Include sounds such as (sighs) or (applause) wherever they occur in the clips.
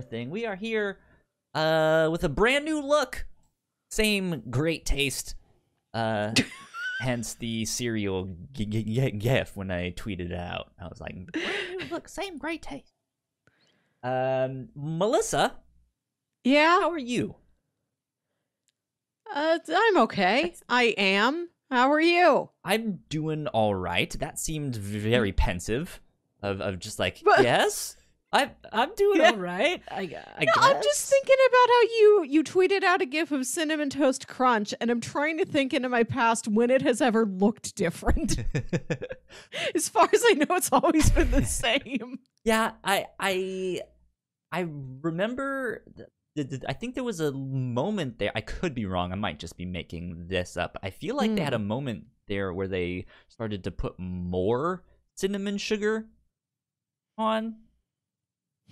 thing. We are here uh, with a brand new look. Same great taste. Uh, (laughs) hence the cereal g- g- g- gif when I tweeted it out. I was like, look, same great taste. Um, Melissa. Yeah. How are you? Uh, I'm okay. I am. How are you? I'm doing all right. That seemed very mm. pensive. Of of just like but- yes. I'm I'm doing yeah. all right. I, I no, I'm just thinking about how you you tweeted out a gif of cinnamon toast crunch, and I'm trying to think into my past when it has ever looked different. (laughs) as far as I know, it's always been the (laughs) same. Yeah, I I I remember. I think there was a moment there. I could be wrong. I might just be making this up. I feel like mm. they had a hmm. moment there where they started to put more cinnamon sugar on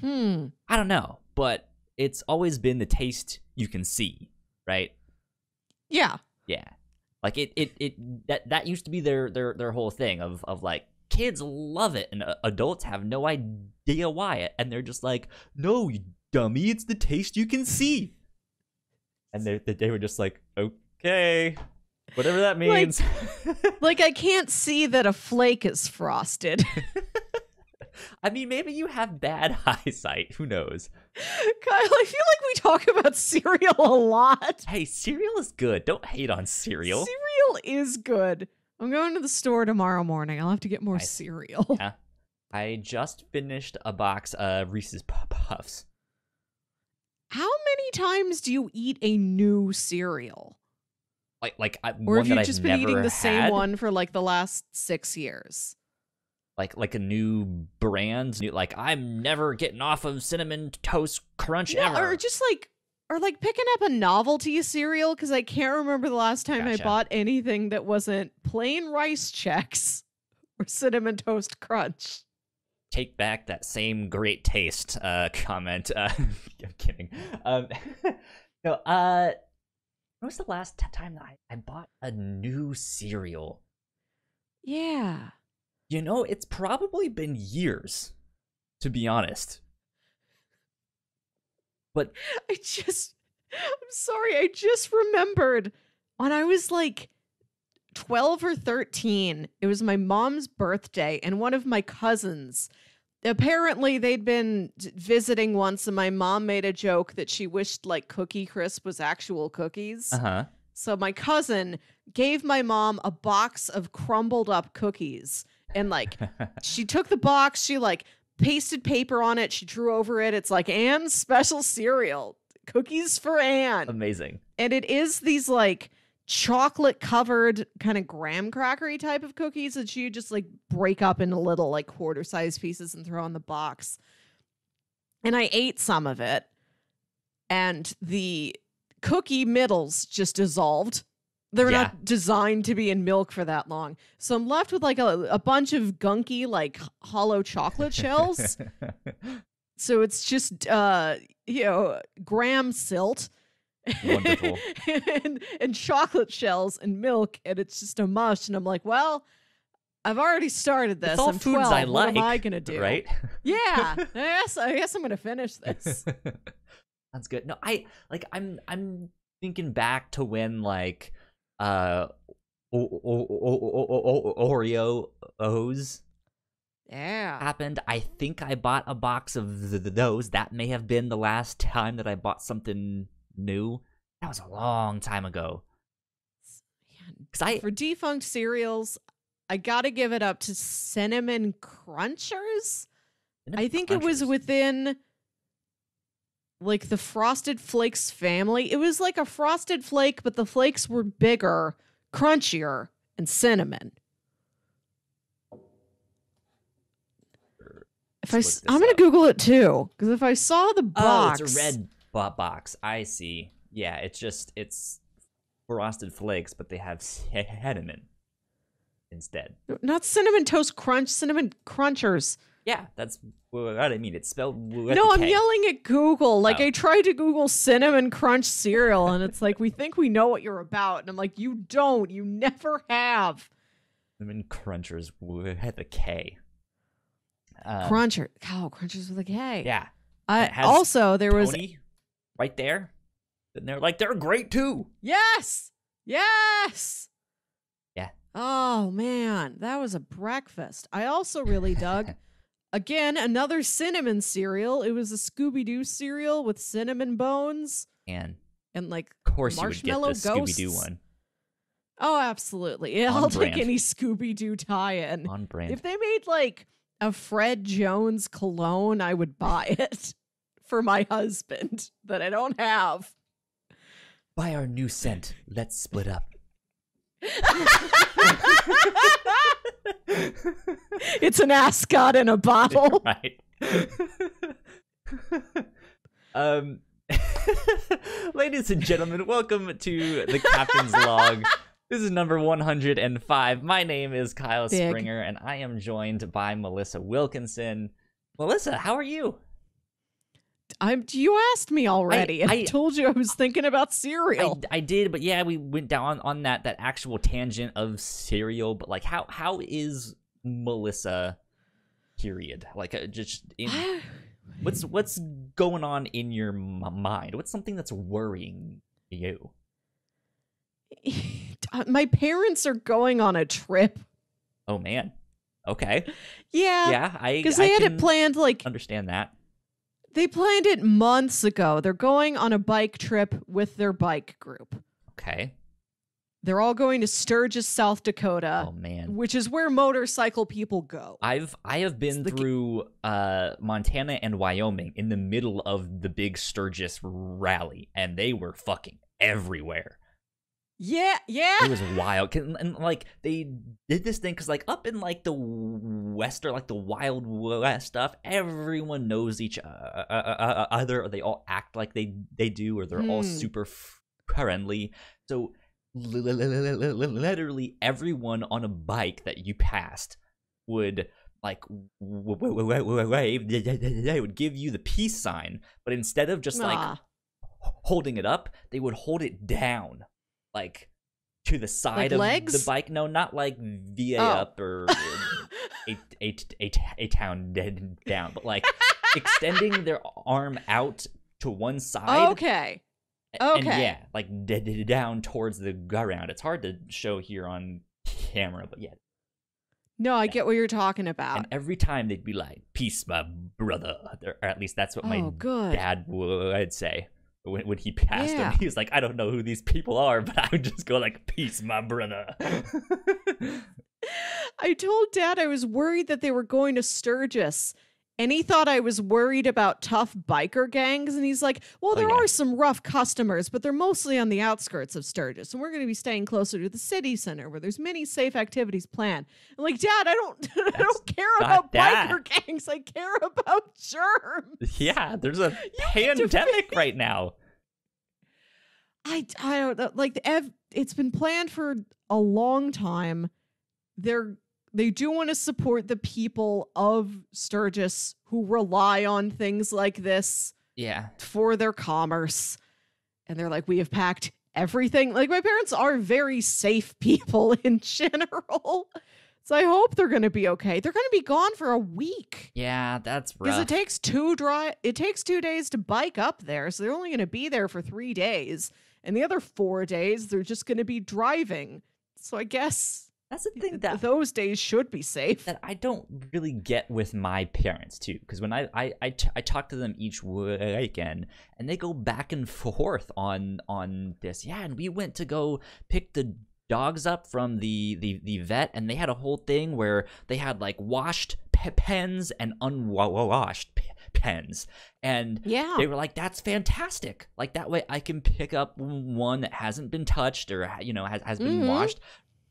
hmm, I don't know. But it's always been the taste you can see, right? Yeah. Yeah. Like it, it, it that that used to be their their their whole thing of of like kids love it and uh, adults have no idea why and they're just like no dummy it's the taste you can see and they they were just like okay whatever that means like, (laughs) like i can't see that a flake is frosted (laughs) (laughs) I mean, maybe you have bad (laughs) eyesight. Who knows? Kyle, I feel like we talk about cereal a lot. Hey, cereal is good. Don't hate on cereal. Cereal is good. I'm going to the store tomorrow morning. I'll have to get more I, cereal. (laughs) Yeah. I just finished a box of Reese's Puffs. How many times do you eat a new cereal? Like, like I, or have you just I've been eating the had? same one for like the last six years? like like a new brand new like i'm never getting off of cinnamon toast crunch yeah, ever or just like or like picking up a novelty cereal because i can't remember the last time gotcha. i bought anything that wasn't plain rice checks (laughs) or cinnamon toast crunch take back that same great taste uh (laughs) comment uh (laughs) i'm kidding um no uh when was the last time that I, I bought a new cereal yeah you know, it's probably been years, to be honest. But (laughs) I just, I'm sorry, I just remembered when I was like 12 or 13, it was my mom's birthday, and one of my cousins apparently they'd been visiting once and my mom made a joke that she wished like cookie crisp was actual cookies uh-huh. so my cousin gave my mom a box of crumbled up cookies and like (laughs) she took the box, she like pasted paper on it, she drew over it. It's like Anne's special cereal, cookies for Anne. Amazing. And it is these like chocolate covered kind of graham crackery type of cookies that she just like break up into little like quarter size pieces and throw in the box. And I ate some of it and the cookie middles just dissolved they're yeah. not designed to be in milk for that long. So I'm left with like a, a bunch of gunky, like hollow chocolate shells. (laughs) so it's just, uh, you know, graham silt. Wonderful. (laughs) and, and chocolate shells and milk. And it's just a mush. And I'm like, well, I've already started this. It's all I'm foods 12. I like. What am I gonna do? Right? Yeah. (laughs) I guess I guess I'm gonna finish this. That's good. No, I like. I'm I'm thinking back to when like uh, Oreo O's yeah. happened. I think I bought a box of th- those. That may have been the last time that I bought something new. That was a long time ago. Cause I, For defunct cereals, I gotta give it up to Cinnamon Crunchers. Cinnamon I think Crunchers. it was within like the Frosted Flakes family. It was like a Frosted Flake, but the flakes were bigger, crunchier, and cinnamon. If I, I'm going to Google it too, because if I saw the box. Oh, it's a red box. I see. Yeah, it's just, it's frosted flakes, but they have cinnamon instead. Not cinnamon toast crunch, cinnamon crunchers. Yeah, that's what I mean. It's spelled. No, I'm yelling at Google. Like, oh. I tried to Google cinnamon crunch cereal, and it's like, we think we know what you're about. And I'm like, you don't. You never have. Cinnamon crunchers with a K. Um, Cruncher. Oh, crunchers with a K. Yeah. also, there was. Right there. And they're like, they're great too. Yes. Yes. Yeah. Oh, man. That was a breakfast. I also really dug. (laughs) Again, another cinnamon cereal. It was a Scooby Doo cereal with cinnamon bones and and like of course marshmallow you would get the Scooby Doo one. Oh, absolutely! I'll brand. take any Scooby Doo tie-in. On brand. If they made like a Fred Jones cologne, I would buy (laughs) it for my husband that I don't have. Buy our new scent. Let's split up it's an ascot in a bottle. (laughs) Right. um, (laughs) ladies and gentlemen, welcome to the Captain's (laughs) Log. This is number 105. My name is Kyle Big. Springer, and I am joined by Melissa Wilkinson. Melissa, how are you? I'm you asked me already. I, (laughs) I, I, told you I was thinking about cereal. I, I, did, but yeah, we went down on that that actual tangent of cereal. But like, how how is Melissa? Period. Like, uh, just in, (sighs) what's what's going on in your mind? What's something that's worrying you? (laughs) Uh, my parents are going on a trip. Oh man. Okay. (laughs) Yeah. Yeah. I because they had can it planned. Like, understand that they planned it months ago. They're going on a bike trip with their bike group. Okay. They're all going to Sturgis, South Dakota. Oh man, which is where motorcycle people go. I've I have been through uh, Montana and Wyoming in the middle of the big Sturgis rally, and they were fucking everywhere. Yeah, yeah. It was wild, and like they did this thing because like up in like the western, like the wild west stuff, everyone knows each uh, uh, uh, other, or they all act like they they do, or they're mm. all hmm. super friendly. So literally everyone on a bike that you passed would like wave they would give you the peace sign but instead of just like holding it up they would hold it down like to the side like of legs? the bike. No, not like VA oh. up or a, a, a, a town dead down, but like extending (laughs) their arm out to one side. Okay. Okay. And yeah, like dead down towards the ground. It's hard to show here on camera, but yeah. No, I get what you're talking about. And every time they'd be like, "Peace, my brother," or at least that's what oh, my good. dad would say when, when he passed yeah. him, he was like, I don't know who these people are, but I would just go like, peace, my brother. (laughs) I told dad I was worried that they were going to Sturgis. And he thought I was worried about tough biker gangs. And he's like, Well, oh, there oh, yeah. are some rough customers, but they're mostly on the outskirts of Sturgis. And we're going to be staying closer to the city center where there's many safe activities planned. I'm like, Dad, I don't, (laughs) I don't care about that. biker gangs. I care about germs. Yeah, there's a pandemic right now. I, I don't know. Like, ev- it's been planned for a long time. They're they do want to support the people of Sturgis who rely on things like this yeah for their commerce and they're like we have packed everything like my parents are very safe (laughs) people in general so i hope they're going to be okay they're going to be gone for a week yeah that's because it takes two dry it takes two days to bike up there so they're only going to be there for three days and the other four days, they're just going to be driving. So I guess that's the thing that those days should be safe. That I don't really get with my parents too, because when I I, I, t- I talk to them each weekend, and they go back and forth on on this. Yeah, and we went to go pick the dogs up from the the the vet, and they had a whole thing where they had like washed pens and unwashed pens. And yeah. they were like, that's fantastic. Like that way I can pick up one that hasn't been touched or, you know, has, has been mm-hmm. washed,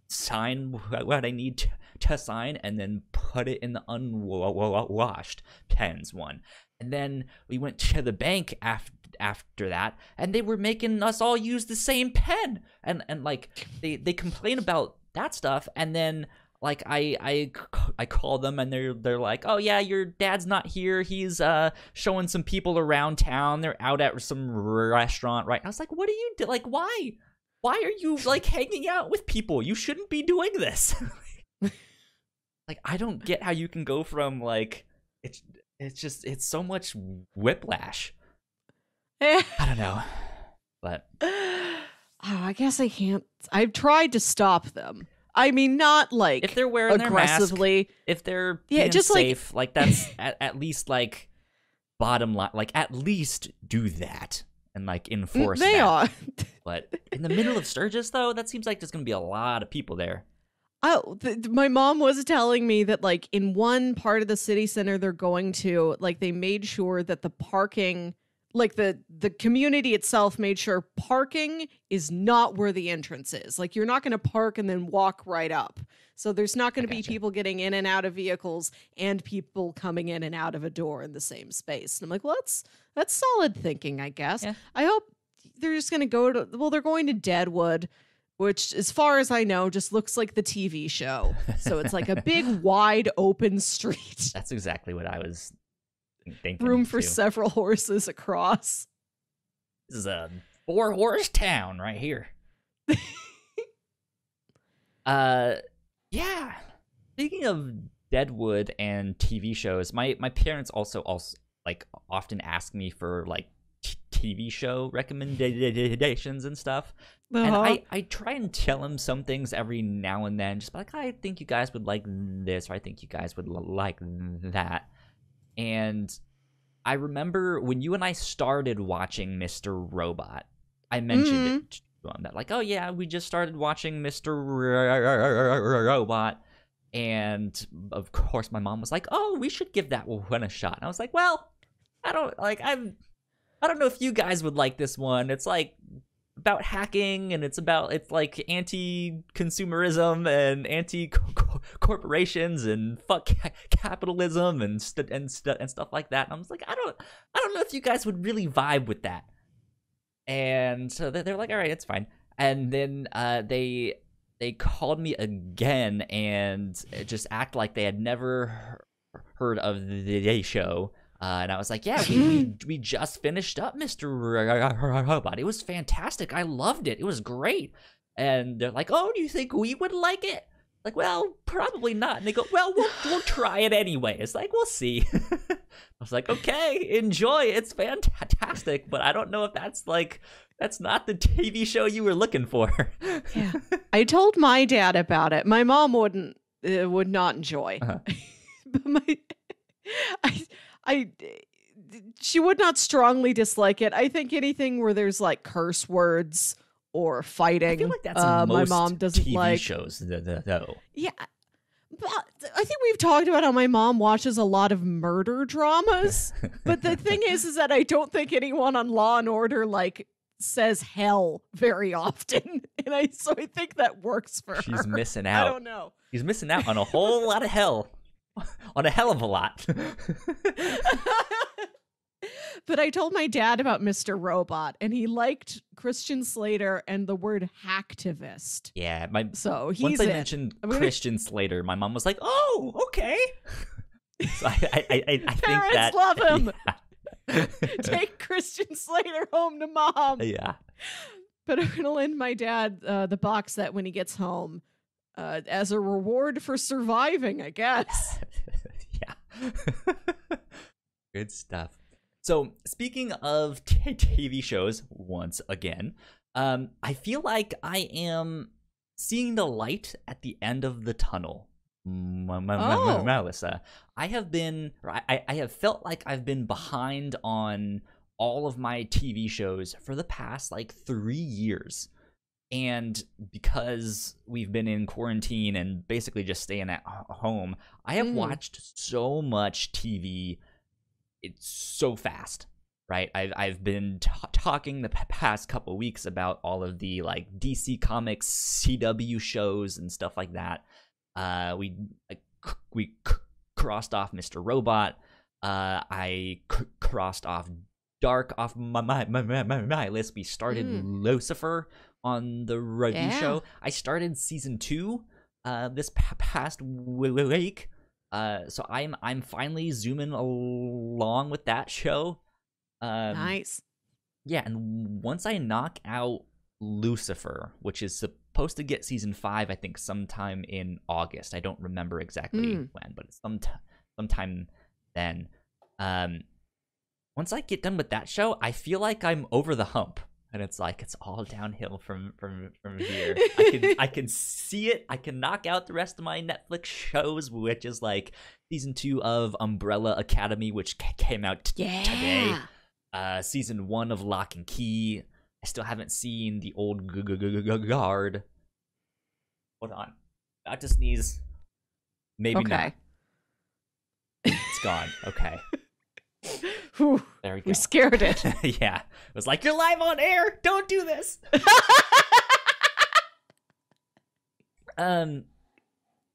sign what I need to, to sign, and then put it in the unwashed pens one. And then we went to the bank after after that and they were making us all use the same pen and and like they they complain about that stuff and then like I I I call them and they're they're like, "Oh yeah, your dad's not here. He's uh showing some people around town. They're out at some restaurant, right?" I was like, "What are you do- like why? Why are you like hanging out with people? You shouldn't be doing this." (laughs) like I don't get how you can go from like it's it's just it's so much whiplash. I don't know. But (sighs) oh, I guess I can't I've tried to stop them I mean, not like if they're wearing aggressively. Mask, if they're yeah, just safe, like like that's (laughs) at, at least like bottom line. Like at least do that and like enforce. They that. are. (laughs) but in the middle of Sturgis, though, that seems like there's gonna be a lot of people there. Oh, th- my mom was telling me that like in one part of the city center they're going to, like they made sure that the parking like the the community itself made sure parking is not where the entrance is like you're not going to park and then walk right up so there's not going to be gotcha. people getting in and out of vehicles and people coming in and out of a door in the same space and i'm like well that's that's solid thinking i guess yeah. i hope they're just going to go to well they're going to deadwood which as far as i know just looks like the tv show so it's like a big (laughs) wide open street that's exactly what i was room for too. several (laughs) horses across. This is a four horse town right here. (laughs) uh, yeah. Speaking of Deadwood and TV shows, my my parents also also like often ask me for like t- TV show recommendations and stuff. Uh-huh. And I, I try and tell them some things every now and then, just like I think you guys would like this, or I think you guys would like that. And I remember when you and I started watching Mr. Robot, I mentioned mm-hmm. it to that, like, oh, yeah, we just started watching Mr. Robot. And of course, my mom was like, oh, we should give that one a shot. And I was like, well, I don't like, I'm. I don't know if you guys would like this one. It's like about hacking and it's about it's like anti-consumerism and anti-corporations and fuck capitalism and st- and st- and stuff like that. And I was like, I don't I don't know if you guys would really vibe with that. And so they're like, all right, it's fine. And then uh, they they called me again and uh, just act like they had never heard of the day show uh, and I was like, yeah, we, we, (laughs) we just finished up Mr. Robot. It was fantastic. I loved it. It was great. And they're like, oh, do you think we would like it? Like, well, probably not. And they go, well, we'll, we'll try it anyway. It's like, we'll see. (laughs) I was like, okay, enjoy. It's fantastic. But I don't know if that's like, that's not the TV show you were looking for. yeah. (laughs) I told my dad about it. My mom wouldn't, uh, would not enjoy. Uh -huh. but my, I, I she would not strongly dislike it. I think anything where there's like curse words or fighting. I feel like that's uh, my mom doesn't TV like shows though. Yeah. But I think we've talked about how my mom watches a lot of murder dramas. (laughs) but the thing is, is that I don't think anyone on Law and Order like says hell very often, (laughs) and I so I think that works for She's her. She's missing out. I don't know. He's missing out on a whole lot of hell. (laughs) on a hell of a lot. (laughs) but I told my dad about Mr. Robot, and he liked Christian Slater and the word hacktivist. Yeah, my so he's once I mentioned I (laughs) mean, Christian Slater, my mom was like, "Oh, okay." So I, I, I, I parents that, love him. Yeah. Take Christian Slater home to mom. Yeah, but I'm gonna lend my dad uh, the box that when he gets home uh, as a reward for surviving, I guess. (laughs) yeah. (laughs) Good stuff. So, speaking of (laughs) t- TV shows, once again, um, I feel like I am seeing the light at the end of the tunnel. oh. Melissa, I have been, I, I have felt like I've been behind on all of my TV shows for the past like three years. And because we've been in quarantine and basically just staying at home, I have mm. watched so much TV. It's so fast right? I've, I've been t- talking the p- past couple weeks about all of the like DC Comics, CW shows, and stuff like that. Uh, we uh, we c- crossed off Mr. Robot. Uh, I c- crossed off Dark off my my, my, my, my list. We started mm. Lucifer on the review yeah. show. I started season two uh, this p- past week, uh, so I'm I'm finally zooming along with that show. Um, nice. Yeah, and once I knock out Lucifer, which is supposed to get season five, I think sometime in August. I don't remember exactly mm. when, but some t- sometime then. Um, once I get done with that show, I feel like I'm over the hump and it's like it's all downhill from from from here. I can I (laughs) can see it. I can knock out the rest of my Netflix shows, which is like season two of Umbrella Academy, which came out yeah. today. Uh, season one of Lock and Key. I still haven't seen the old guard. Hold on, about to sneeze. Maybe okay. not. It's gone. Okay. (laughs) Whew, there we go. We scared it. (laughs) yeah. It was like, you're live on air. Don't do this. (laughs) um,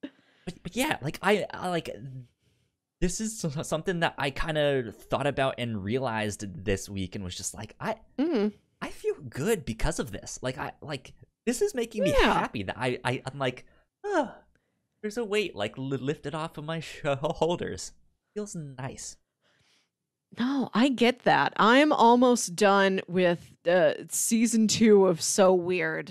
but, but, yeah, like I, I like this is something that I kind of thought about and realized this week, and was just like, I, mm. I feel good because of this. Like I, like this is making me yeah. happy that I, I, I'm like, oh, there's a weight like lifted off of my (laughs) shoulders. Feels nice. No, I get that. I'm almost done with uh, season two of So Weird,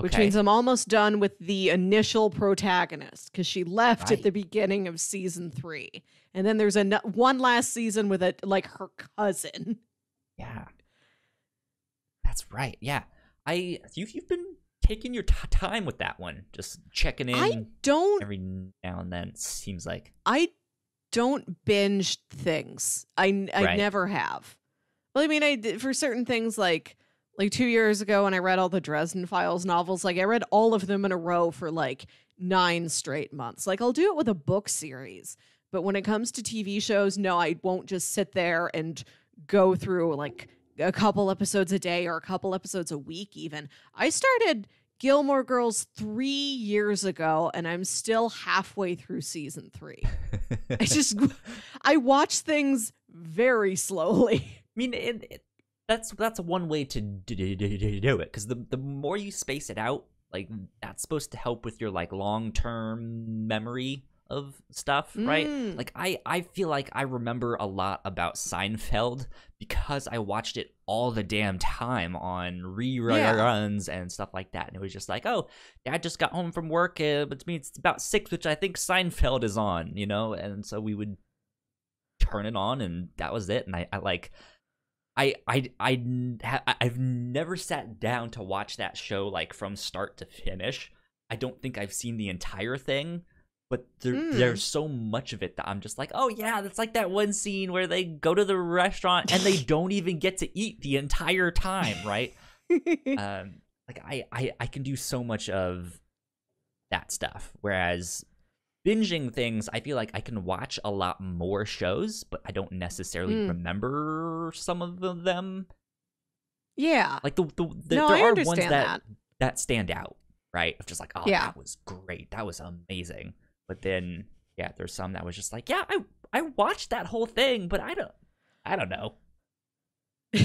okay. which means I'm almost done with the initial protagonist because she left right. at the beginning of season three, and then there's a one last season with a like her cousin. Yeah, that's right. Yeah, I you you've been taking your t- time with that one, just checking in. I don't every now and then. Seems like I don't binge things. I, I right. never have. Well, I mean, I did, for certain things like like two years ago when I read all the Dresden Files novels, like I read all of them in a row for like nine straight months. Like I'll do it with a book series, but when it comes to TV shows, no, I won't just sit there and go through like a couple episodes a day or a couple episodes a week even. I started Gilmore Girls three years ago, and I'm still halfway through season three. I (laughs) just, I watch things very slowly. I mean, it, it, that's that's one way to do, do, do, do it because the the more you space it out, like that's supposed to help with your like long term memory of stuff, right? Mm. Like I I feel like I remember a lot about Seinfeld because I watched it all the damn time on reruns yeah. and stuff like that. And it was just like, oh, dad just got home from work, It uh, which means it's about six, which I think Seinfeld is on, you know? And so we would turn it on and that was it. And I, I like, I, I, I, I've never sat down to watch that show like from start to finish. I don't think I've seen the entire thing but there, mm. there's so much of it that I'm just like, oh yeah, that's like that one scene where they go to the restaurant and they (laughs) don't even get to eat the entire time, right? (laughs) um, like I, I, I can do so much of that stuff, whereas binging things, I feel like I can watch a lot more shows, but I don't necessarily mm. remember some of them. Yeah, like the, the, the no, there I are ones that, that that stand out right? Of just like, oh, yeah. that was great. That was amazing. But then, yeah, there's some that was just like, yeah, I I watched that whole thing, but I don't I don't know. (laughs)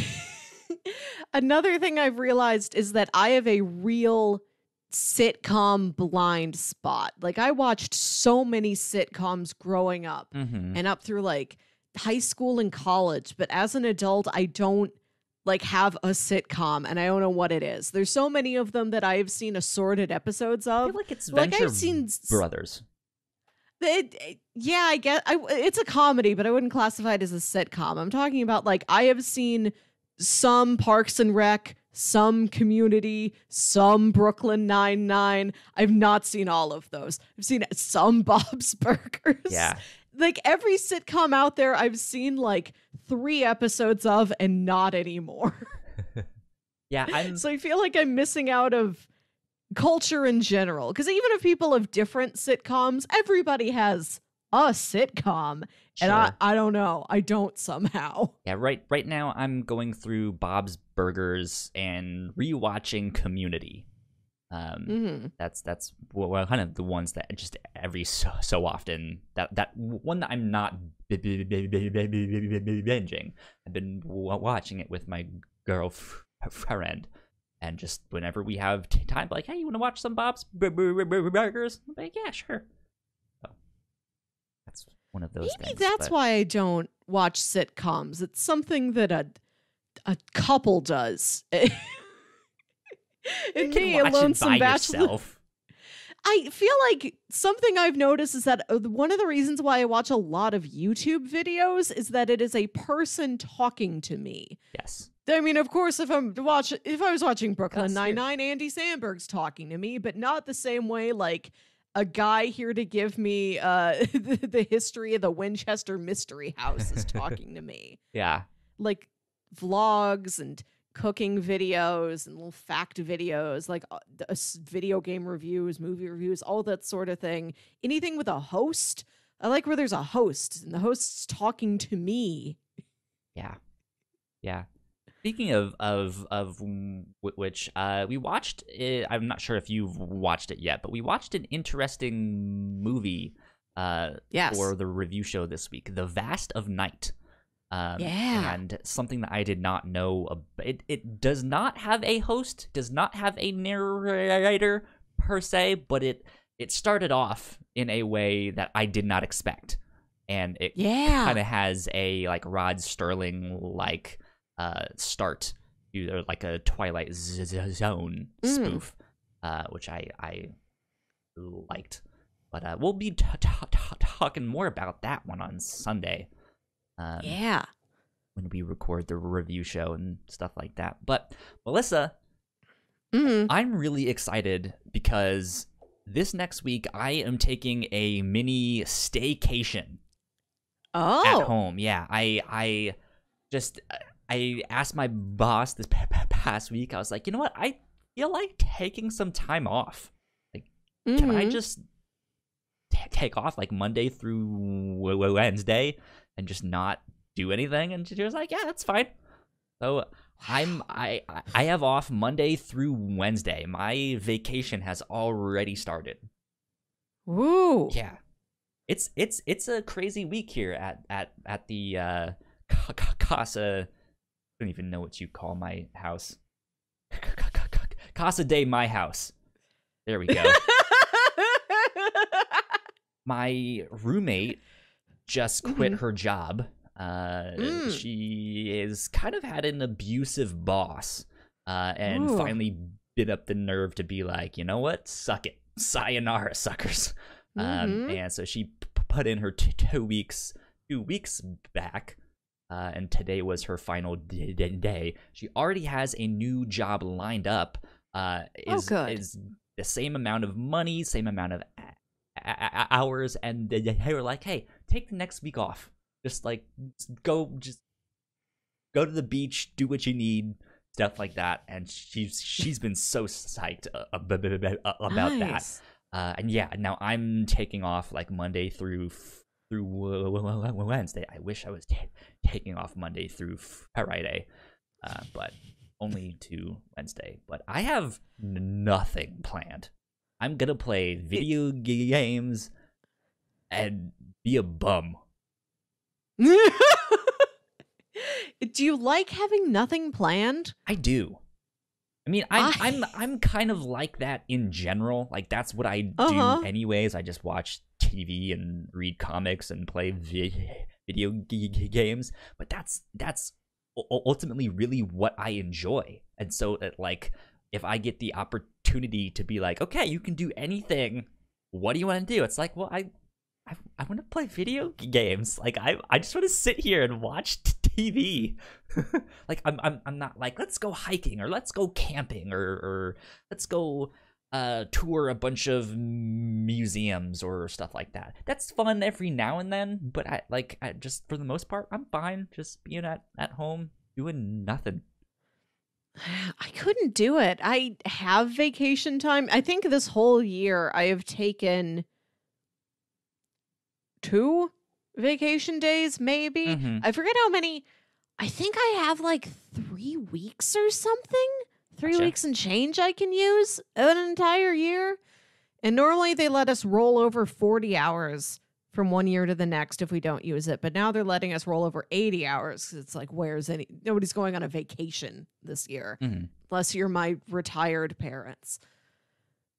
Another thing I've realized is that I have a real sitcom blind spot. Like I watched so many sitcoms growing up mm-hmm. and up through like high school and college, but as an adult I don't like have a sitcom and I don't know what it is. There's so many of them that I have seen assorted episodes of. like it's Venture like I've seen Brothers. It, yeah, I guess I, it's a comedy, but I wouldn't classify it as a sitcom. I'm talking about like I have seen some Parks and Rec, some Community, some Brooklyn Nine Nine. I've not seen all of those. I've seen some (laughs) Bob's Burgers. Yeah, like every sitcom out there, I've seen like three episodes of, and not anymore. (laughs) yeah, I'm... so I feel like I'm missing out of culture in general. Because even if people have different sitcoms, everybody has a sitcom. Sure. And I, I don't know. I don't somehow. Yeah, right right now I'm going through Bob's Burgers and rewatching Community. Um, mm-hmm. that's that's well, kind of the ones that just every so, so often that that one that I'm not binging. I've been watching it with my girlfriend and just whenever we have time, like, hey, you want to watch some Bob's Burgers? I'm like, yeah, sure. So that's one of those. Maybe things, that's but... why I don't watch sitcoms. It's something that a a couple does. and me, a lonesome bachelor. Yourself. I feel like something I've noticed is that uh, one of the reasons why I watch a lot of YouTube videos is that it is a person talking to me. Yes I mean, of course, if I'm watch if I was watching Brooklyn Nine Nine, Andy Sandberg's talking to me, but not the same way like a guy here to give me uh (laughs) the, the history of the Winchester Mystery House is (laughs) talking to me. Yeah, like vlogs and cooking videos and little fact videos, like uh, video game reviews, movie reviews, all that sort of thing. Anything with a host. I like where there's a host and the host's talking to me. Yeah. Yeah. Speaking of of of which, uh, we watched. It, I'm not sure if you've watched it yet, but we watched an interesting movie. Uh, yes. For the review show this week, The Vast of Night. Um, yeah. And something that I did not know. About, it it does not have a host, does not have a narrator per se, but it it started off in a way that I did not expect, and it yeah. kind of has a like Rod Sterling like uh, start, like a Twilight Zone mm. spoof, mm. uh, which I I liked. But uh, we'll be t- t- t- talking more about that one on Sunday. Um, yeah. When we record the review show and stuff like that. But Melissa, mm-hmm. I'm really excited because this next week I am taking a mini staycation. Oh. At home. Yeah. I I just uh, I asked my boss this (laughs) past week. I was like, you know what? I feel like taking some time off. Like, mm-hmm. can I mm-hmm. just t- take off like Monday through Wednesday and just not do anything? And she was like, yeah, that's fine. So I'm I I have off Monday through Wednesday. My vacation has already started. Woo! Yeah, it's it's it's a crazy week here at at at the uh, (laughs) Casa don't even know what you call my house. (laughs) Casa de my house. There we go. (laughs) my roommate just mm-hmm. quit mm-hmm. her job. Uh, mm. She is kind of had an abusive boss, uh, and Ooh. finally bit up the nerve to be like, you know what, suck it, sayonara, suckers. Um, mm-hmm. Um, and so she p- put in her t- two weeks, two weeks back, uh, and today was her final d- d- day. She already has a new job lined up. Uh, oh, is, oh, good. Is the same amount of money, same amount of a- a- hours, and they were like, "Hey, take the next week off. Just like just go, just go to the beach, do what you need." Stuff like that, and she's she's been so psyched uh, about nice. that. Uh, and yeah, now I'm taking off like Monday through through Wednesday. I wish I was t- taking off Monday through Friday, uh, but only to Wednesday. But I have nothing planned. I'm gonna play video games and be a bum. (laughs) do you like having nothing planned? I do. I mean, I'm I... am i am i am kind of like that in general. Like that's what I uh-huh. do anyways. I just watch TV and read comics and play video games, but that's that's ultimately really what I enjoy. And so it, uh, like if I get the opportunity to be like, okay, you can do anything. What do you want to do? It's like, well, I I, I want to play video games. Like I I just want to sit here and watch TV. (laughs) like I'm I'm I'm not like let's go hiking or let's go camping or or let's go uh, tour a bunch of museums or stuff like that. That's fun every now and then, but I like I just for the most part, I'm fine just being at at home doing nothing. (sighs) I couldn't do it. I have vacation time. I think this whole year I have taken two vacation days, maybe. Mm-hmm. I forget how many. I think I have like three weeks or something three gotcha. weeks and change I can use an entire year. And normally they let us roll over 40 hours from one year to the next if we don't use it. But now they're letting us roll over 80 hours. It's like, where's any, nobody's going on a vacation this year, mm-hmm. unless you're my retired parents.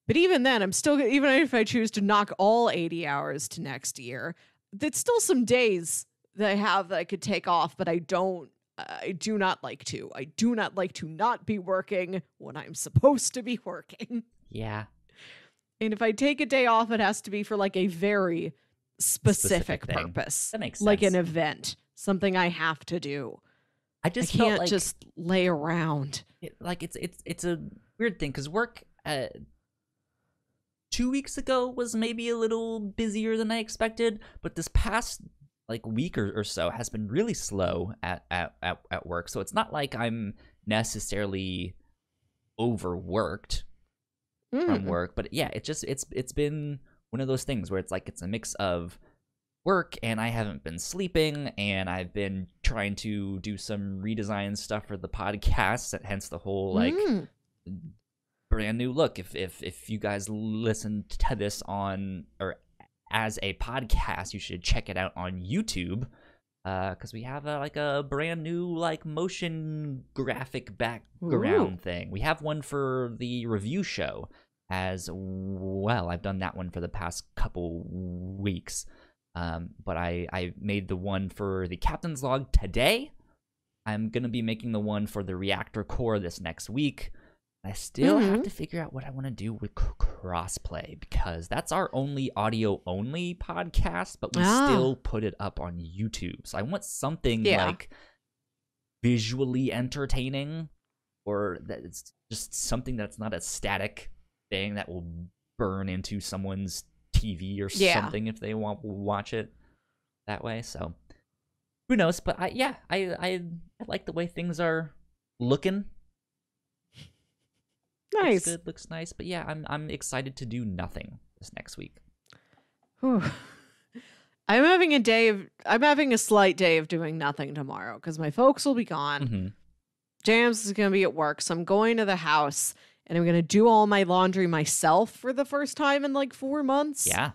But even then, I'm still, even if I choose to knock all 80 hours to next year, that's still some days that I have that I could take off, but I don't I do not like to. I do not like to not be working when I'm supposed to be working. Yeah. And if I take a day off, it has to be for like a very specific, specific purpose. That makes sense. Like an event, something I have to do. I just I can't like, just lay around. It, like it's it's it's a weird thing because work uh, two weeks ago was maybe a little busier than I expected, but this past like week or, or so has been really slow at, at, at, at work. So it's not like I'm necessarily overworked mm. from hmm. work, but yeah, it's just it's it's been one of those things where it's like it's a mix of work and I haven't been sleeping and I've been trying to do some redesign stuff for the podcast, hence the whole like mm. brand new look. If if if you guys listen to this on or as a podcast, you should check it out on YouTube because uh, we have a, like a brand new like motion graphic background Ooh. thing. We have one for the review show as well. I've done that one for the past couple weeks, um, but I I made the one for the captain's log today. I'm gonna be making the one for the reactor core this next week. I still mm-hmm. have to figure out what I want to do with crossplay because that's our only audio only podcast, but we still ah. put it up on YouTube. So I want something yeah. like visually entertaining or that it's just something that's not a static thing that will burn into someone's TV or yeah. something if they want watch it that way. So who knows? But I yeah, I I, I like the way things are looking Nice. Looks good, looks nice. But yeah, I'm I'm excited to do nothing this next week. (laughs) I'm having a day of I'm having a slight day of doing nothing tomorrow because my folks will be gone. Mm-hmm. James is gonna be at work, so I'm going to the house and I'm gonna do all my laundry myself for the first time in like four months. Yeah.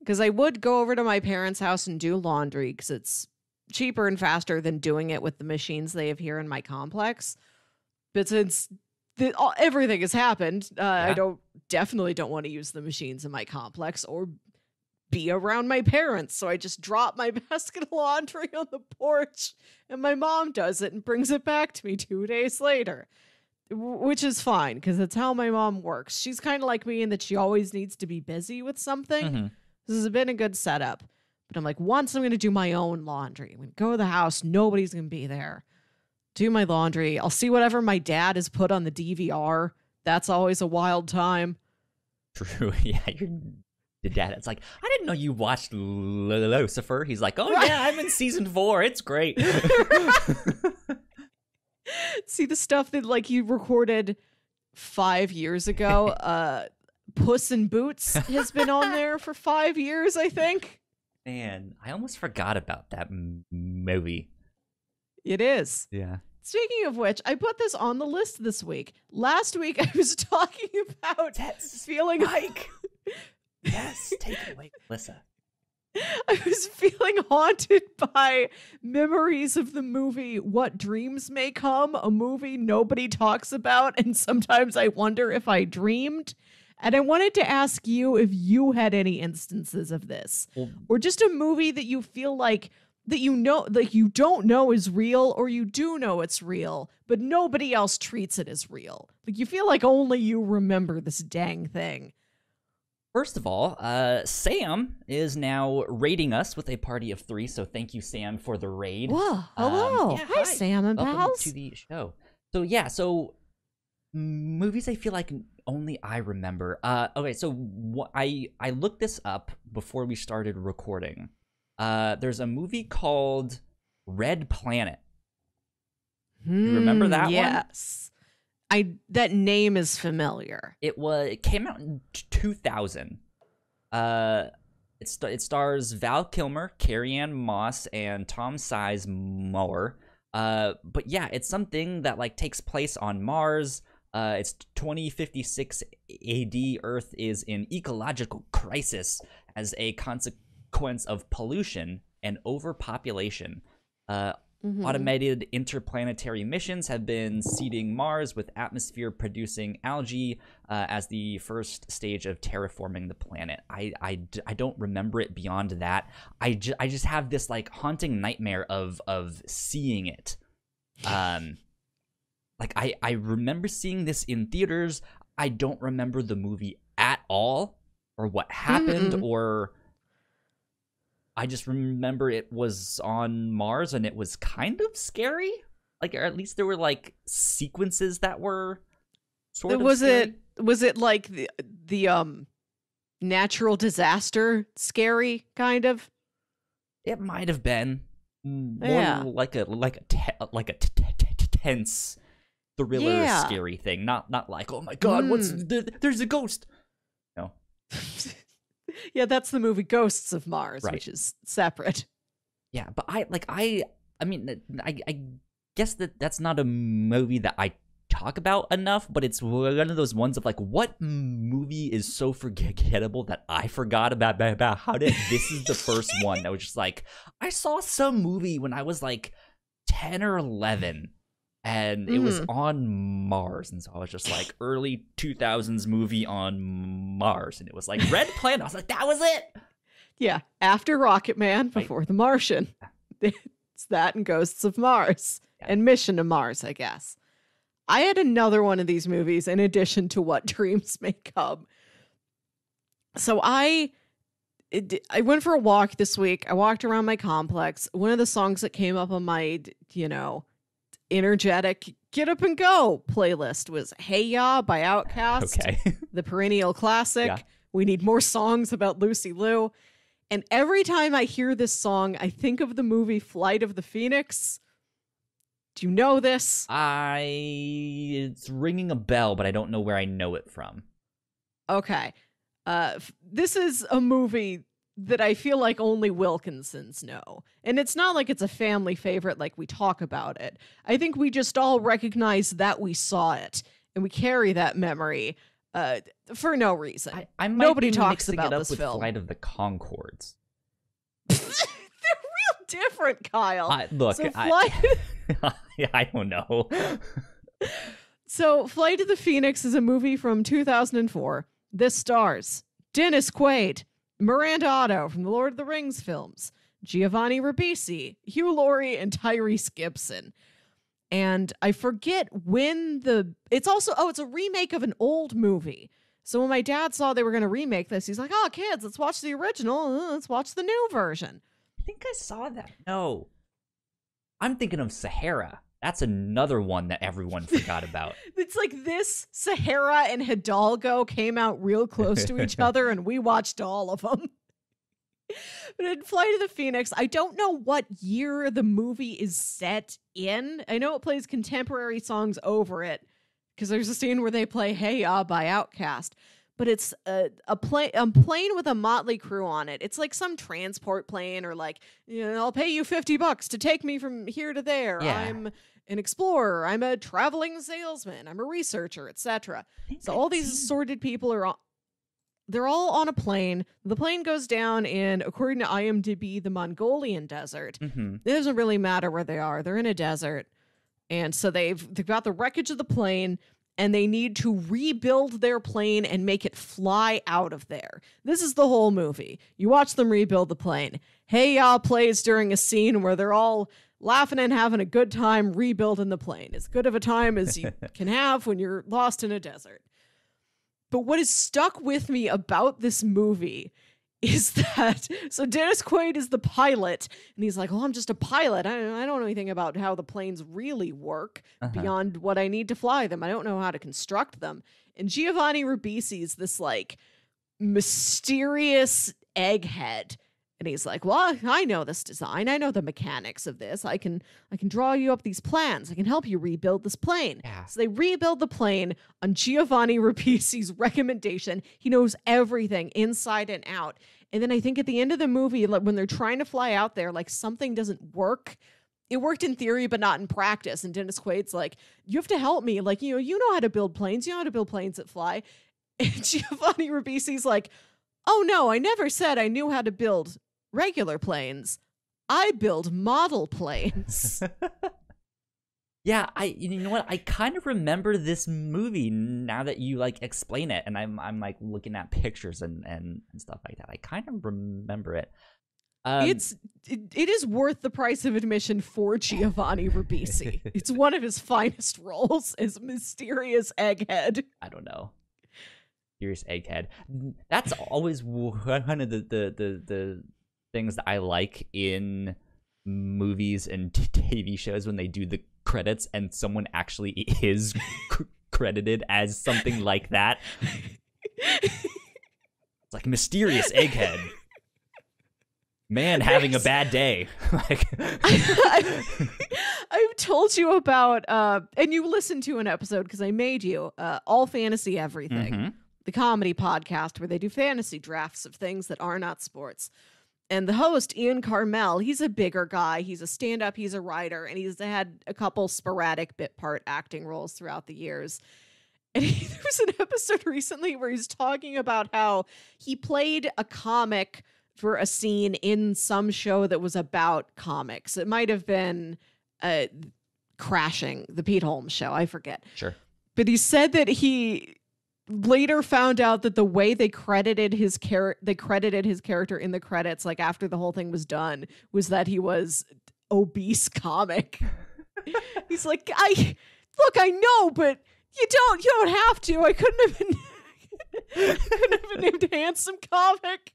Because I would go over to my parents' house and do laundry because it's cheaper and faster than doing it with the machines they have here in my complex. But since the, all, everything has happened. Uh, yeah. I don't definitely don't want to use the machines in my complex or be around my parents. So I just drop my (laughs) basket of laundry on the porch, and my mom does it and brings it back to me two days later, which is fine because that's how my mom works. She's kind of like me in that she always needs to be busy with something. Mm-hmm. This has been a good setup. But I'm like, once I'm going to do my own laundry, I'm going to go to the house, nobody's going to be there do my laundry. I'll see whatever my dad has put on the DVR. That's always a wild time. True. (laughs) Yeah, your dad. It's like I didn't know you watched Lucifer. He's like, oh yeah, I'm in season four. It's great. (laughs) see the stuff that like you recorded five years ago. (laughs) Uh, Puss in Boots has been on there for five years, I think. Man, I almost forgot about that movie. It is. Yeah. Speaking of which, I put this on the list this week. Last week, I was (laughs) talking about yes, feeling like. (laughs) yes, take it away, Melissa. I was feeling haunted by memories of the movie What Dreams May Come, a movie nobody talks about. And sometimes I wonder if I dreamed. And I wanted to ask you if you had any instances of this, or just a movie that you feel like that you know like you don't know is real or you do know it's real but nobody else treats it as real like you feel like only you remember this dang thing First of all, uh, Sam is now raiding us with a party of three, so thank you, Sam, for the raid. Whoa, um, hello, um, yeah, hi, hi, Sam and Welcome to the show. So yeah, so mm, movies I feel like only I remember. Uh, okay, so wh- I I looked this up before we started recording. Uh, there's a movie called Red Planet. Mm, you remember hmm, that yes. one? Yes. I that name is familiar. It was it came out in 2000. Uh it, st- it stars Val Kilmer, Carrie Ann Moss, and Tom Size Uh, but yeah, it's something that like takes place on Mars. Uh, it's 2056 AD. Earth is in ecological crisis as a consequence consequence of pollution and overpopulation. Uh, mm-hmm. Automated interplanetary missions have been seeding Mars with atmosphere producing algae uh, as the first stage of terraforming the planet. I, I, I don't remember it beyond that. I, ju- I just have this like haunting nightmare of, of seeing it. Um, like I, I remember seeing this in theaters. I don't remember the movie at all or what happened Mm-mm. or I just remember it was on Mars and it was kind of scary. Like, or at least there were like sequences that were sort was of. Was it was it like the the um natural disaster scary kind of? It might have been more yeah. like a like a te- like a tense thriller yeah. scary thing. Not not like oh my god, mm. what's hmm. th- there's a ghost. No. (laughs) (laughs) yeah, that's the movie Ghosts of Mars, right. which is separate. Yeah, but I like I I mean I I guess that that's not a movie that I talk about enough, but it's one of those ones of like, what movie is so forgettable that I forgot about about, about how did this is the first one that was just like I saw some movie when I was like ten or eleven and mm it was mm. on Mars. And so I was just like, early 2000s movie on Mars. And it was like Red (laughs) Planet. I was like, that was it. Yeah. After Rocket Man, before right. The Martian. (laughs) it's that and Ghosts of Mars yeah. and Mission to Mars, I guess. I had another one of these movies in addition to What Dreams May Come. So I. It, I went for a walk this week. I walked around my complex. One of the songs that came up on my, you know, energetic get up and go playlist was Hey Ya by Outkast, okay. (laughs) the perennial classic. Yeah. We need more songs about Lucy Liu. And every time I hear this song, I think of the movie Flight of the Phoenix. Do you know this? I it's ringing a bell, but I don't know where I know it from. Okay. Uh, this is a movie that I feel like only Wilkinsons know. And it's not like it's a family favorite, like we talk about it. I think we just all recognize that we saw it and we carry that memory uh, for no reason. I, I Nobody talks about this film. Flight of the Concords. (laughs) They're real different, Kyle. I, look, so flight... I, (laughs) (laughs) I don't know. so, Flight of the Phoenix is a movie from 2004. This stars Dennis Quaid, Miranda Otto from the Lord of the Rings films, Giovanni Ribisi, Hugh Laurie, and Tyrese Gibson. And I forget when the it's also oh, it's a remake of an old movie. So when my dad saw they were going to remake this, he's like, "Oh, kids, let's watch the original. Uh, let's watch the new version." I think I saw that. No, I'm thinking of Sahara. That's another one that everyone forgot about. (laughs) it's like this Sahara and Hidalgo came out real close to each other, and we watched all of them. (laughs) but in Flight of the Phoenix, I don't know what year the movie is set in. I know it plays contemporary songs over it because there's a scene where they play Hey Ya by Outkast but it's a, a plane a plane with a motley crew on it. It's like some transport plane or like, you know, I'll pay you 50 bucks to take me from here to there. Yeah. I'm an explorer, I'm a traveling salesman, I'm a researcher, etc. So all these assorted people are on, they're all on a plane. The plane goes down in, according to IMDb, the Mongolian desert. Mm-hmm. It doesn't really matter where they are. They're in a desert, and so they've they've got the wreckage of the plane and they need to rebuild their plane and make it fly out of there. This is the whole movie. You watch them rebuild the plane. Hey Ya plays during a scene where they're all laughing and having a good time rebuilding the plane. As good of a time as you (laughs) can have when you're lost in a desert. But what is stuck with me about this movie is (laughs) that so Dennis Quaid is the pilot, and he's like, "Oh, I'm just a pilot. I, I don't know anything about how the planes really work uh-huh. beyond what I need to fly them. I don't know how to construct them." And Giovanni Ribisi is this like mysterious egghead and he's like well i know this design i know the mechanics of this i can i can draw you up these plans i can help you rebuild this plane yeah. so they rebuild the plane on giovanni rapici's (laughs) recommendation he knows everything inside and out and then i think at the end of the movie like when they're trying to fly out there like something doesn't work it worked in theory but not in practice and dennis quaid's like you have to help me like you know you know how to build planes you know how to build planes that fly (laughs) and giovanni Ribisi's like oh no i never said i knew how to build regular planes. I build model planes. (laughs) yeah, I you know what? I kind of remember this movie now that you like explain it and I'm I'm like looking at pictures and and, and stuff like that. I kind of remember it. Um, it's it, it is worth the price of admission for Giovanni Ribisi. (laughs) it's one of his finest roles as mysterious egghead. I don't know. Mysterious egghead. That's always one of the the the, the things that I like in movies and (laughs) TV shows when they do the credits and someone actually (laughs) is c- credited as something like that. It's like mysterious egghead. Man having a bad day. (laughs) like I've, I've told you about uh and you listened to an episode because I made you uh all fantasy everything. Mm-hmm. The comedy podcast where they do fantasy drafts of things that are not sports and the host ian carmel he's a bigger guy he's a stand-up he's a writer and he's had a couple sporadic bit part acting roles throughout the years (laughs) and he, there was an episode recently where he's talking about how he played a comic for a scene in some show that was about comics it might have been uh, crashing the pete holmes show i forget sure but he said that he later found out that the way they credited his character they credited his character in the credits like after the whole thing was done was that he was obese comic (laughs) he's like i look i know but you don't you don't have to i couldn't have been (laughs) couldn't have been named handsome comic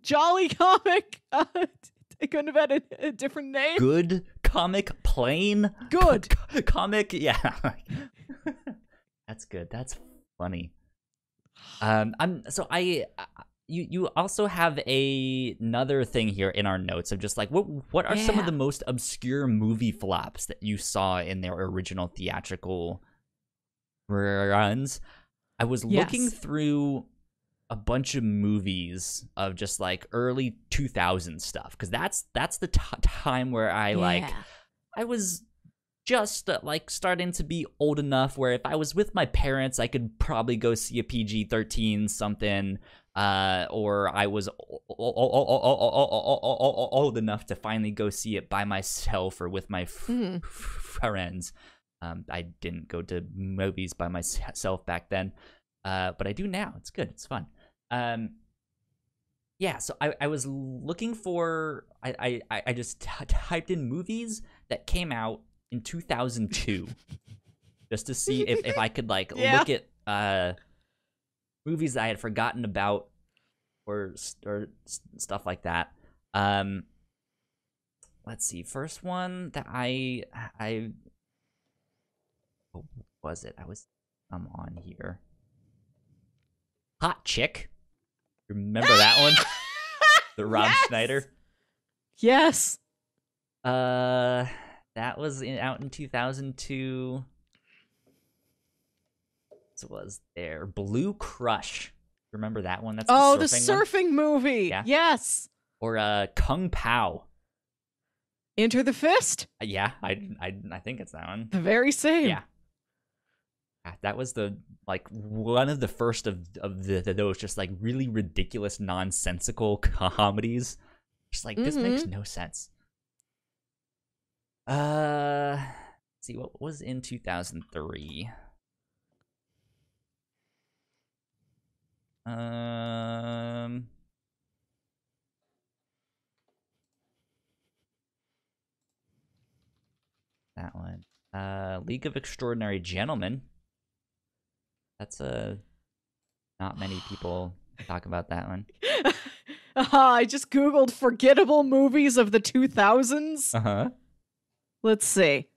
jolly comic uh, (laughs) i couldn't have had a, a different name good comic plain good Co- comic yeah that's good that's funny um, I'm so I, uh, you you also have a, another thing here in our notes of just like what what are yeah. some of the most obscure movie flops that you saw in their original theatrical runs? I was yes. looking through a bunch of movies of just like early 2000 stuff because that's that's the t- time where I yeah. like I was just like starting to be old enough where if I was with my parents, I could probably go see a PG 13 something, uh, or I was old enough to finally go see it by myself or with my friends. I didn't go to movies by myself back then, but I do now. It's good, it's fun. yeah, so I, I was looking for, I, I, I just typed in movies that came out in 2002 (laughs) just to see if, if I could like yeah. look at uh, movies that I had forgotten about or or stuff like that. Um, let's see. First one that I I what oh, was it? I was I'm on here. Hot chick. Remember that one? (laughs) The Rob yes! Schneider. Yes. Uh that was in, out in 2002. So was there. Blue Crush. Remember that one? That's oh, the surfing, the surfing movie. Yeah. Yes. Or uh, Kung Pao. Enter the Fist. Uh, yeah, I, I I think it's that one. The very same. Yeah. That was the like one of the first of of the, the those just like really ridiculous nonsensical comedies. Just like this mm-hmm. makes no sense. Uh, see what was in 2003. Um. That one. Uh, League of Extraordinary Gentlemen. That's a. Not many people (sighs) talk about that one. uh, (laughs) I just googled forgettable movies of the 2000s. Uh huh. Let's see.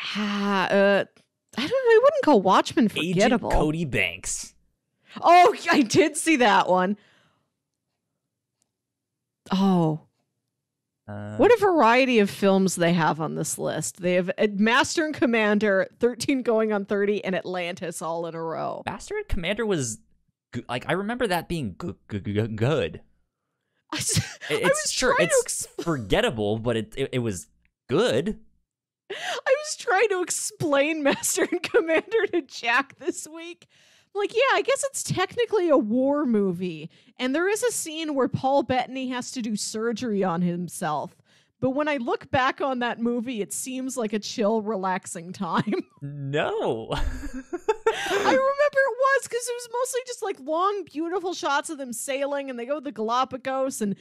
Ah, uh, I don't. I wouldn't call Watchmen forgettable. Agent Cody Banks. Oh, I did see that one. Oh. Uh, what a variety of films they have on this list. They have Master and Commander, 13 going on 30, and Atlantis all in a row. Master and Commander was like I remember that being good. good, (laughs) good. it's I sure it's forgettable, but it, it, it was good. I was trying to explain (laughs) Master and Commander to Jack this week. like, yeah, I guess it's technically a war movie. And there is a scene where Paul Bettany has to do surgery on himself. But when I look back on that movie, it seems like a chill, relaxing time. (laughs) No. (laughs) I remember it was because it was mostly just like long, beautiful shots of them sailing and they go to the Galapagos and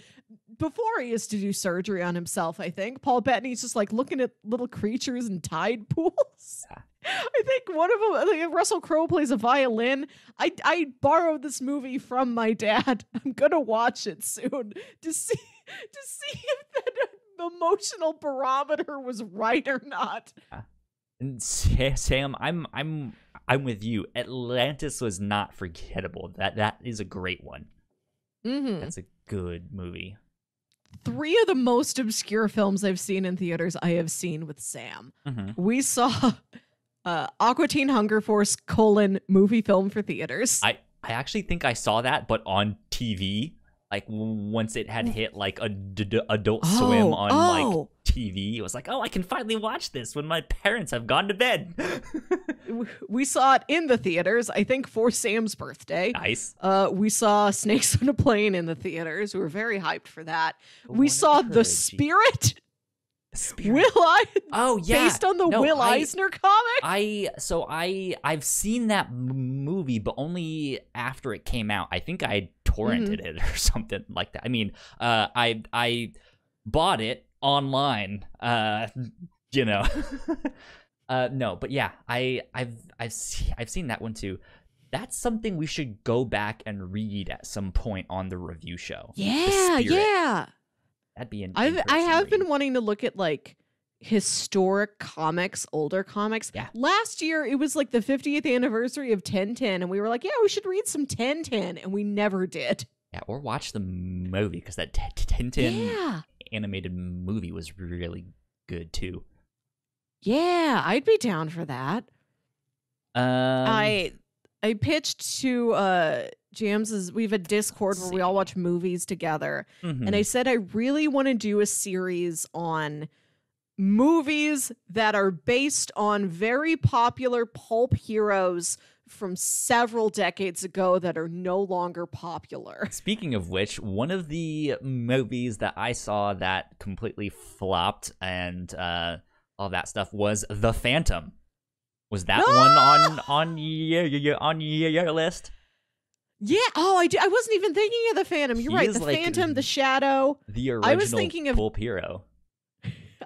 before he is to do surgery on himself, I think Paul Bettany's just like looking at little creatures in tide pools. Yeah. (laughs) I think one of them, Russell Crowe plays a violin. I, I borrowed this movie from my dad. (laughs) I'm gonna watch it soon to see (laughs) to see if that emotional barometer was right or not. Yeah. And Sam, I'm I'm I'm with you. Atlantis was not forgettable. That that is a great one. Mm-hmm. That's a good movie three of the most obscure films I've seen in theaters I have seen with Sam. Mm-hmm. We saw (laughs) uh, Aqua Teen Hunger Force colon movie film for theaters. I, I actually think I saw that, but on TV like once it had mm. hit like a d- adult oh, swim on oh. like tv it was like oh i can finally watch this when my parents have gone to bed (laughs) we saw it in the theaters i think for sam's birthday nice uh, we saw snakes (laughs) on a plane in the theaters we were very hyped for that we saw the spirit Spirit. Will I? Oh yeah, based on the no, Will I, Eisner comic. I so I I've seen that movie, but only after it came out. I think I torrented mm-hmm. it (laughs) or something like that. I mean, uh, I I bought it online. Uh, (laughs) you know, (laughs) uh, no, but yeah, I I've I've see, I've seen that one too. That's something we should go back and read at some point on the review show. Yeah, yeah. That'd be an. I've, I have read. been wanting to look at like historic comics, older comics. Yeah. Last year it was like the 50th anniversary of 1010 and we were like, yeah, we should read some 1010 and we never did. Yeah, or watch the movie because that 1010 yeah. animated movie was really good too. Yeah, I'd be down for that. Um, I I pitched to uh Jams is we have a Discord where we all watch movies together, mm-hmm. and I said I really want to do a series on movies that are based on very popular pulp heroes from several decades ago that are no longer popular. (laughs) Speaking of which, one of the movies that I saw that completely flopped and uh, all that stuff was The Phantom. Was that ah! one (gasps) on on your, on your list? Yeah. Oh, I, do. I wasn't even thinking of the Phantom. You're he right. The like Phantom, the Shadow. The original I was thinking of, pulp hero.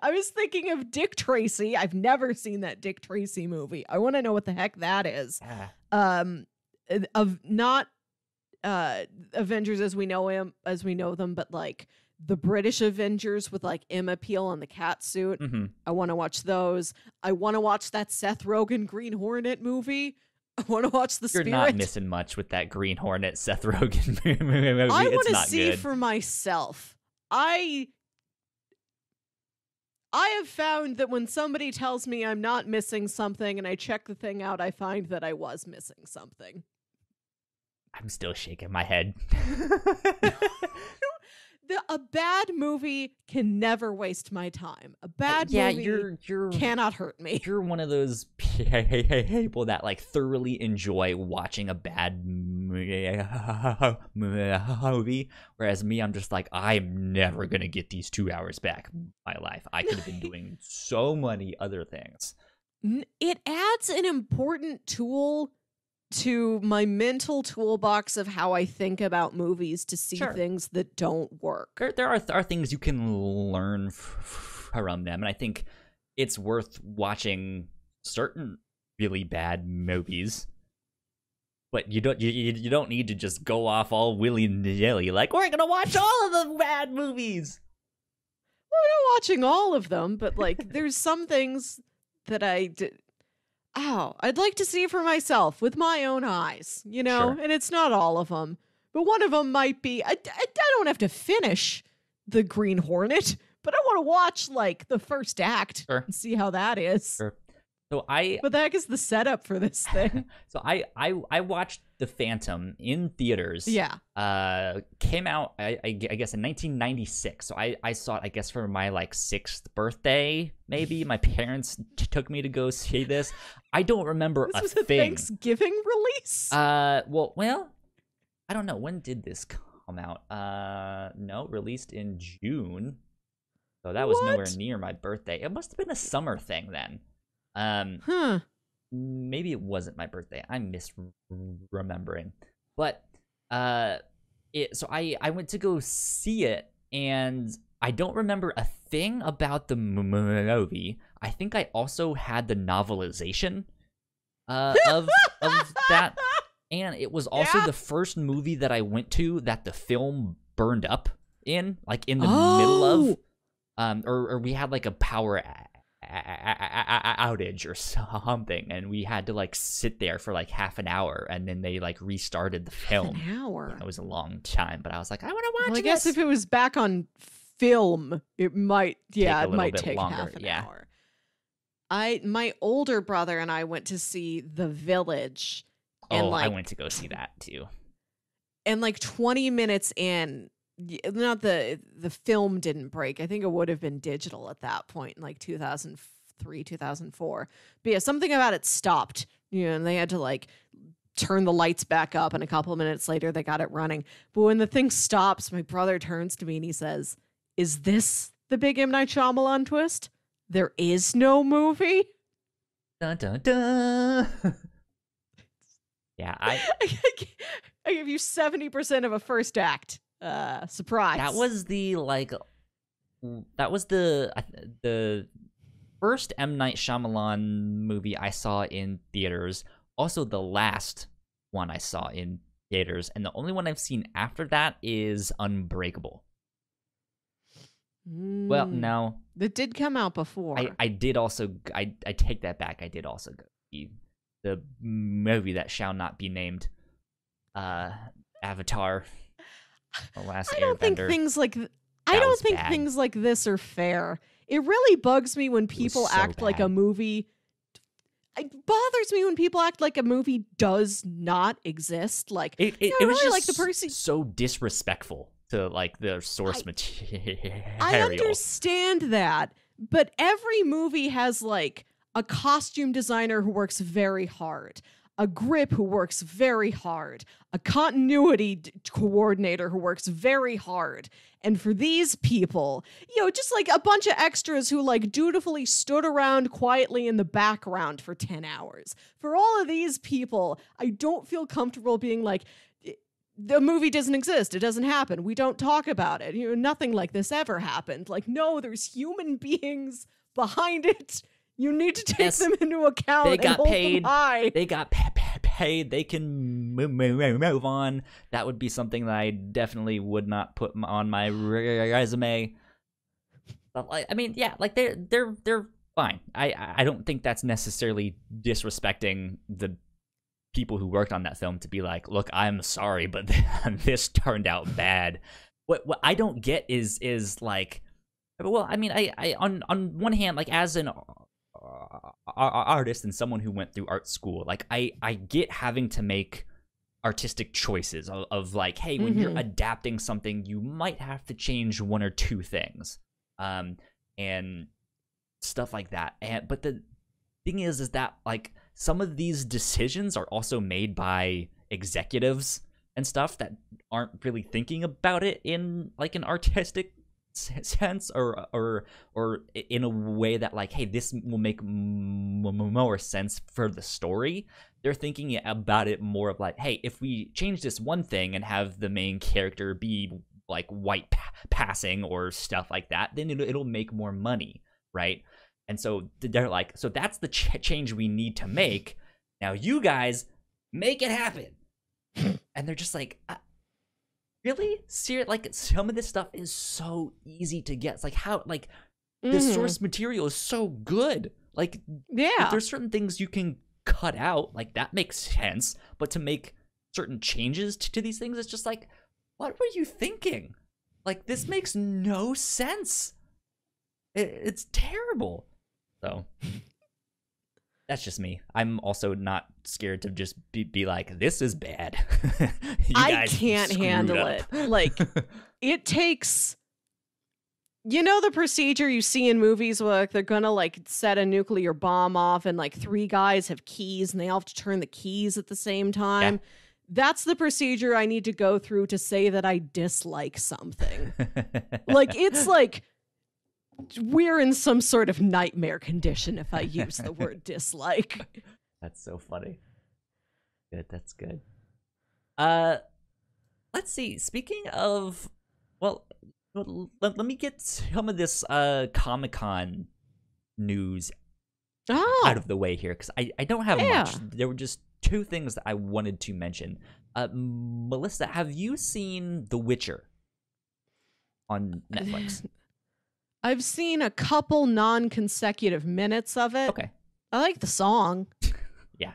I was thinking of Dick Tracy. I've never seen that Dick Tracy movie. I want to know what the heck that is. Ah. Um, of not uh Avengers as we know him as we know them, but like the British Avengers with like Emma Peel on the cat suit. Mm-hmm. I want to watch those. I want to watch that Seth Rogen Green Hornet movie. I want to watch the. You're Spirit. not missing much with that Green Hornet Seth Rogen (laughs) movie. I want to see good. for myself. I I have found that when somebody tells me I'm not missing something and I check the thing out, I find that I was missing something. I'm still shaking my head. (laughs) (laughs) the, a bad movie can never waste my time. A bad yeah, movie you're, you're, cannot hurt me. You're one of those (laughs) people that like thoroughly enjoy watching a bad (laughs) movie, whereas me, I'm just like I'm never gonna get these two hours back. My life, I could have been doing (laughs) so many other things. It adds an important tool to my mental toolbox of how I think about movies to see sure. things that don't work. There, there are, are things you can learn from them. And I think it's worth watching certain really bad movies. But you don't you, you don't need to just go off all willy nilly like we're gonna watch all of the bad movies. Well, we're not watching all of them, but like there's some things that I did oh, I'd like to see for myself with my own eyes, you know? Sure. And it's not all of them, but one of them might be I, I, I don't have to finish The Green Hornet, but I want to watch like the first act sure. and see how that is. Sure. So I But the heck is the setup for this (laughs) thing? so I, I I watched The Phantom in theaters. Yeah. Uh came out I, I, guess in 1996. So I I saw it I guess for my like 6th birthday maybe. My parents t- took me to go see this. I don't remember this a was thing. a Thanksgiving release? Uh well well I don't know when did this come out? Uh no, released in June. So that was what? nowhere near my birthday. It must have been a summer thing then. Um, huh. Maybe it wasn't my birthday. I'm misremembering. But uh, it, so I, I went to go see it, and I don't remember a thing about the movie. I think I also had the novelization uh, of, of (laughs) that. And it was also yeah. the first movie that I went to that the film burned up in, like in the oh. middle of. Oh. Um, or, or we had like a power outage or (laughs) something and we had to like sit there for like half an hour and then they like restarted the film half an hour it was a long time but i was like i want to watch well, i guess this. if it was back on film it might yeah it might take longer. half an yeah. hour i my older brother and i went to see the village oh and like, i went to go see that too and like 20 minutes in not the the film didn't break. I think it would have been digital at that point, like 2003, 2004. But yeah, something about it stopped. You know, and they had to like turn the lights back up, and a couple of minutes later they got it running. But when the thing stops, my brother turns to me and he says, "Is this the big M Night Shyamalan twist? There is no movie." Dun dun dun. (laughs) yeah, I. (laughs) I give you seventy percent of a first act uh, surprise. That was the like. That was the the first M Night Shyamalan movie I saw in theaters. Also, the last one I saw in theaters, and the only one I've seen after that is Unbreakable. Mm. Well, hmm. no, it did come out before. I, I did also. I I take that back. I did also go the, the movie that shall not be named, uh, Avatar. The last I don't airbender. think things like th- I don't think bad. things like this are fair. It really bugs me when people so act bad. like a movie it bothers me when people act like a movie does not exist. Like it, it, you know, it was really just like the person so disrespectful to like the source I, material. I understand that, but every movie has like a costume designer who works very hard, a grip who works very hard, a continuity d- coordinator who works very hard. And for these people, you know, just like a bunch of extras who like dutifully stood around quietly in the background for 10 hours. For all of these people, I don't feel comfortable being like, the movie doesn't exist. It doesn't happen. We don't talk about it. You know, nothing like this ever happened. Like, no, there's human (laughs) beings behind it you need to take yes. them (laughs) into account. They got paid. They got paid. They can move on. That would be something that I definitely would not put on my resume. But like, I mean, yeah, like they're they're they're fine. I I don't think that's necessarily disrespecting the people who worked on that film to be like, look, I'm sorry, but (laughs) this turned out bad. What what I don't get is is like well i mean I, I on on one hand like as an artist and someone who went through art school like i i get having to make artistic choices of, of like hey when mm-hmm. you're adapting something you might have to change one or two things um and stuff like that and but the thing is is that like some of these decisions are also made by executives and stuff that aren't really thinking about it in like an (laughs) artistic sense or or or in a way that like hey this will make more sense for the story they're thinking about it more of like hey if we change this one thing and have the main character be like white passing or stuff like that then it'll, it'll make more money right and so they're like so that's the ch- change we need to make now you guys make it happen (laughs) and they're just like I, uh, really serious like some of this stuff is so easy to get. It's like how like mm-hmm. the source material is so good. Like yeah, there's certain things you can cut out. Like that makes sense, but to make certain changes to, to these things, it's just like, what were you thinking? Like this mm. makes no sense. It, it's terrible. So (laughs) that's just me. I'm also not scared to just be, be like, this is bad. (laughs) I can't handle up. it. (laughs) Like, it takes. You know the procedure you see in movies where they're gonna like set a nuclear bomb off and like three guys have keys and they all have to turn the keys at the same time. Yeah. That's the procedure I need to go through to say that I dislike something. (laughs) like it's like we're in some sort of nightmare condition if I use the word (laughs) dislike. That's so funny. Good, that's good. Uh let's see. Speaking of well let, let me get some of this uh Comic-Con news oh. out of the way here cuz I I don't have yeah. much. There were just two things that I wanted to mention. Uh Melissa, have you seen The Witcher on Netflix? (laughs) I've seen a couple non-consecutive minutes of it. Okay. I like the song. (laughs) yeah.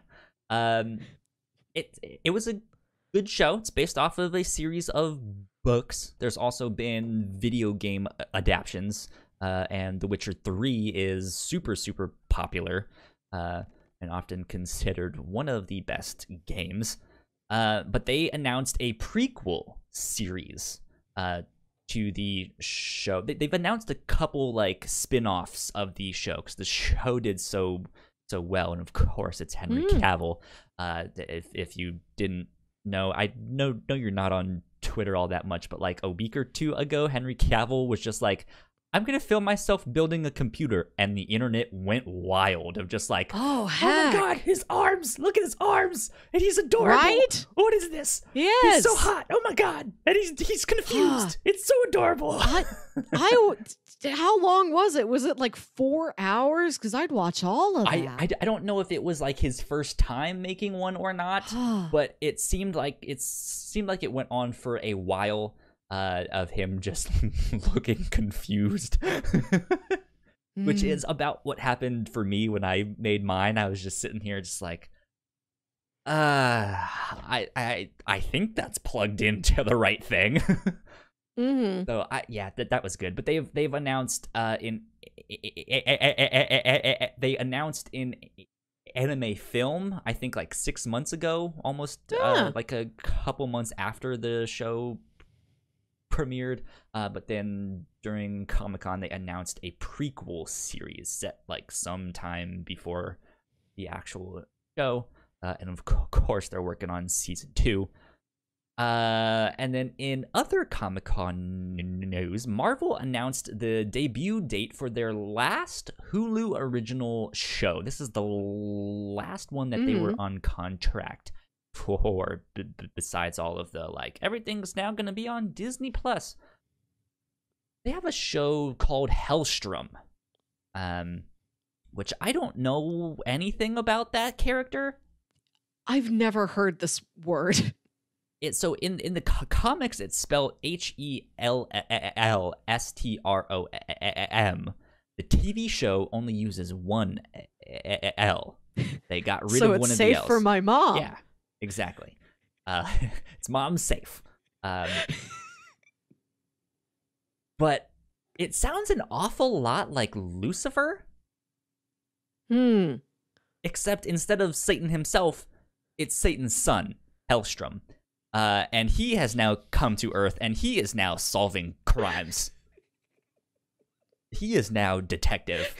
Um it it was a good show. It's based off of a series of books. There's also been video game adaptations, uh, and The Witcher 3 is super, super popular uh, and often considered one of the best games. Uh, but they announced a prequel series uh, to the show. They, have announced a couple like spin-offs of the show because the show did so so well, and of course it's Henry mm. Cavill. Uh, if if you didn't know, I know know you're not on Twitter all that much, but like a week or two ago, Henry Cavill was just like, I'm gonna film myself building a computer, and the internet went wild of just like, oh, heck. oh my god, his arms! Look at his arms, and he's adorable. Right? What is this? Yes, he's so hot. Oh my god, and he's he's confused. it's so adorable. I, I (laughs) how long was it? Was it like four hours? Because I'd watch all of that. I, I, I, don't know if it was like his first time making one or not, but it seemed like it seemed like it went on for a while uh, of him just (laughs) looking confused. mm. (laughs) Which hmm. is about what happened for me when I made mine. I was just sitting here, just like, uh, I, I, I think that's plugged into the right thing. (laughs) mm-hmm. So I, yeah, that that was good. But they've they've announced uh in they announced in anime film i think like six months ago almost yeah. uh, like a couple months after the show premiered. Uh, but then during Comic Con, they announced a prequel series set like sometime before the actual show. Uh, and of course, they're working on season two. Uh, and then in other Comic Con news, Marvel announced the debut date for their last Hulu original show. This is the last one that mm-hmm. they were mm. on contract for b- besides all of the like everything's now going to be on Disney Plus. They have a show called Hellstrom, um, which I don't know anything about that character. I've never heard this word. (laughs) It, so in in the co- comics, it's spelled H E L L S T R O M. The TV show only uses one L. They got rid so of one of the L's. So it's safe for my mom. Yeah. Exactly. Uh, (laughs) it's mom safe. Um, (laughs) but it sounds an awful lot like Lucifer. Hmm. Except instead of Satan himself, it's Satan's son, Hellstrom. Uh, and he has now come to Earth and he is now solving crimes. (laughs) he is now detective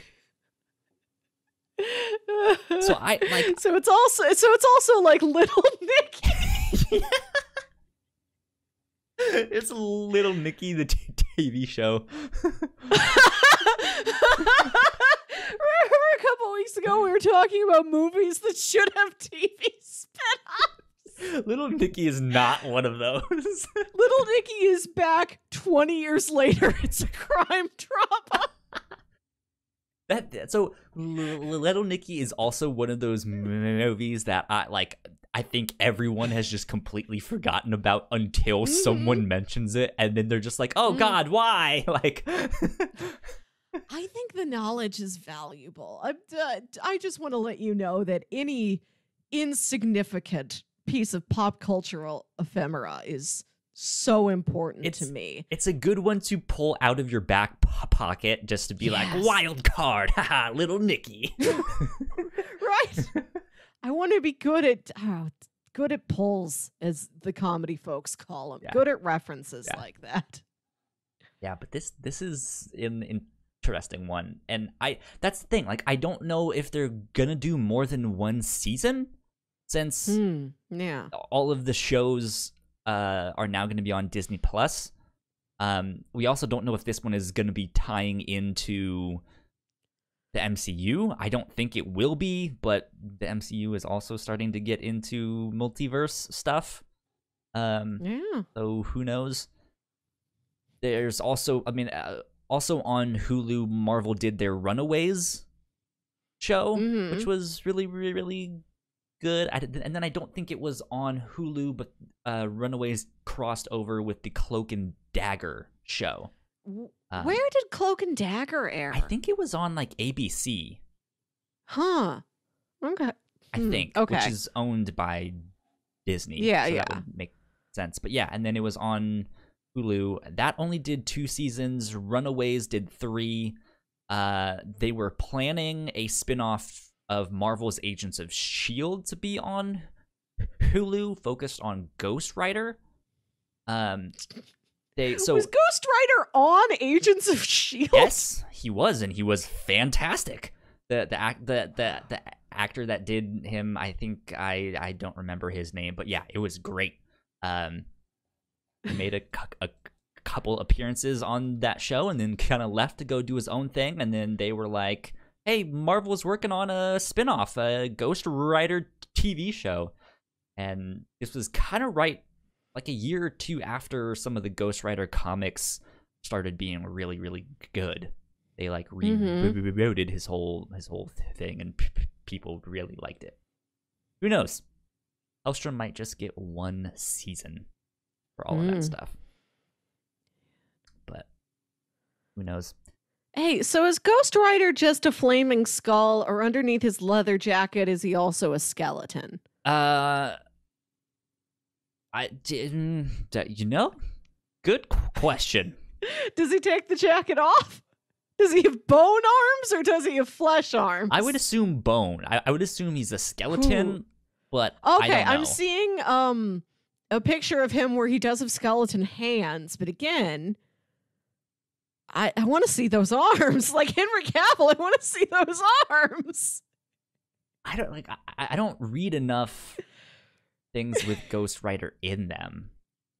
so I like (laughs) So it's also so it's also like little (laughs) Nicky. (laughs) it's little Nicky the t- TV show. Remember a couple weeks ago we were talking about movies that should have TV spin-offs. Little Nicky is not one of those. little Nicky is back 20 years later. It's a crime drama that so Little Nicky is also one of those movies that I like. I think everyone has just completely forgotten about until mm-hmm. someone mentions it, and then they're just like, "Oh mm. God, why?" (laughs) Like. (laughs) I think the knowledge is valuable. I'm, uh, I just want to let you know that any insignificant piece of pop cultural ephemera is so important it's, to me. It's a good one to pull out of your back pocket just to be yes. like, wild card, (laughs) haha, little Nikki. (laughs) right. I want to be good at oh, good at pulls, as the comedy folks call them. Yeah. Good at references yeah. like that. Yeah, but this this is an interesting one and i that's the thing like i don't know if they're gonna do more than one season since hmm, yeah all of the shows uh, are now going to be on Disney Plus. Um, we also don't know if this one is going to be tying into the MCU. I don't think it will be, but the MCU is also starting to get into multiverse stuff. Um, yeah. So who knows? There's also, I mean, uh, also on Hulu, Marvel did their Runaways show, mm-hmm. which was really, really, really good. I and then I don't think it was on Hulu, but uh, Runaways crossed over with the Cloak and Dagger show. Um, where did Cloak and Dagger air? I think it was on like ABC. Huh. Okay. I hmm, think. Okay. Which is owned by Disney. Yeah, so yeah. make sense. But yeah, and then it was on Hulu. That only did two seasons. Runaways did three. Uh, they were planning a spin-off of Marvel's Agents of S.H.I.E.L.D. to be on Hulu, focused on Ghost Rider. Um, they, (laughs) so was Ghost Rider on Agents of Shield? Yes, he was, and he was fantastic. The the act the the the actor that did him, I think I I don't remember his name, but yeah, it was great. Um, he made a, a couple appearances on that show, and then kind of left to go do his own thing, and then they were like, hey, Marvel working on a spinoff, a Ghost Rider TV show. And this was kind of right like a year or two after some of the Ghost Rider comics started being really, really good. They like rebooted mm-hmm. his whole his whole thing, and p- p- people really liked it. Who knows? Elstrom might just get one season for all mm. of that stuff. But who knows? Hey, so is Ghost Rider just a flaming skull, or underneath his leather jacket is he also a skeleton? Uh, I didn't. Uh, you know, good question. (laughs) does he take the jacket off? Does he have bone arms, or does he have flesh arms? I would assume bone. I, I would assume he's a skeleton, Ooh. but okay. I'm seeing um a picture of him where he does have skeleton hands, but again, I, I want to see those arms. (laughs) Like Henry Cavill, I want to see those arms. I don't like I, I don't read enough things with (laughs) Ghost Rider in them.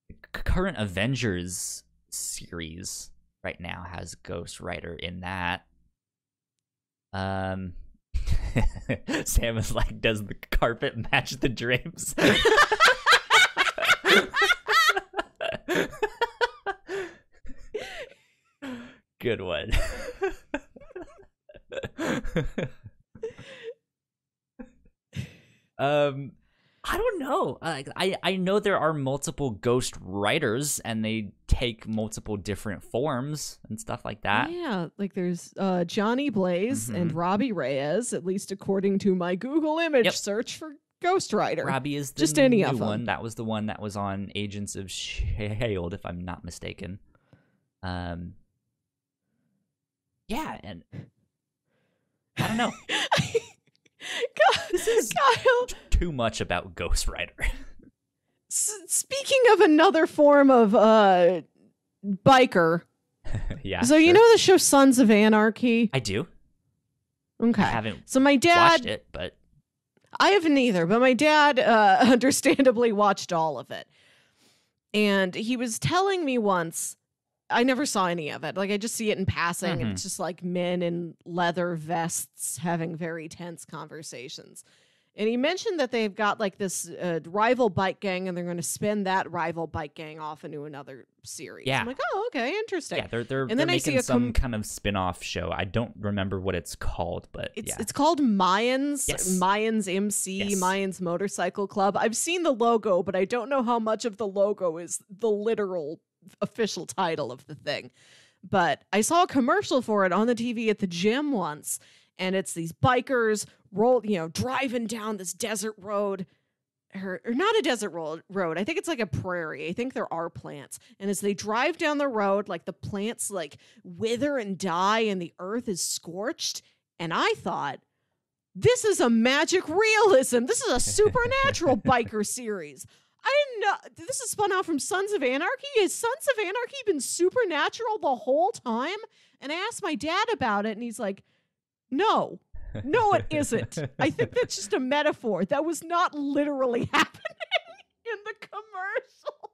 The current Avengers series right now has Ghost Rider in that. Um (laughs) Sam is like, does the carpet match the drapes? good one. (laughs) um I don't know. Like I I know there are multiple ghost writers and they take multiple different forms and stuff like that. Yeah, like there's uh, Johnny Blaze mm-hmm. and Robbie Reyes, at least according to my Google image yep. search for Ghost Rider. Robbie is just any of them. one. That was the one that was on Agents of Shield, if I'm not mistaken. Um, yeah, and I don't know. (laughs) this is Kyle. too much about Ghost Rider. S- speaking of another form of uh, biker. (laughs) yeah. So sure. you know the show Sons of Anarchy? I do. Okay. I haven't. So my dad watched it, but I haven't either. But my dad, uh, (laughs) understandably, watched all of it, and he was telling me once I never saw any of it. Like I just see it in passing. Mm-hmm. It's just like men in leather vests having very tense conversations. And he mentioned that they've got like this uh, rival bike gang, and they're going to spin that rival bike gang off into another series. Yeah, I'm like, oh, okay, interesting. Yeah, they're they're, and then they're I see some com- kind of spin-off show. I don't remember what it's called, but it's yeah. it's called Mayans. Yes. Mayans MC. Yes. Mayans Motorcycle Club. I've seen the logo, but I don't know how much of the logo is the literal official title of the thing. But I saw a commercial for it on the TV at the gym once, and it's these bikers roll, you know, driving down this desert road. Or, or not a desert road road. I think it's like a prairie. I think there are plants. And as they drive down the road, like the plants like wither and die and the earth is scorched. And I thought, this is a magic realism. This is a (laughs) supernatural biker series. I didn't know this is spun out from Sons of Anarchy. Has Sons of Anarchy been supernatural the whole time? And I asked my dad about it, and he's like, "No, no, it isn't. I think that's just a metaphor. That was not literally (laughs) happening in the commercial.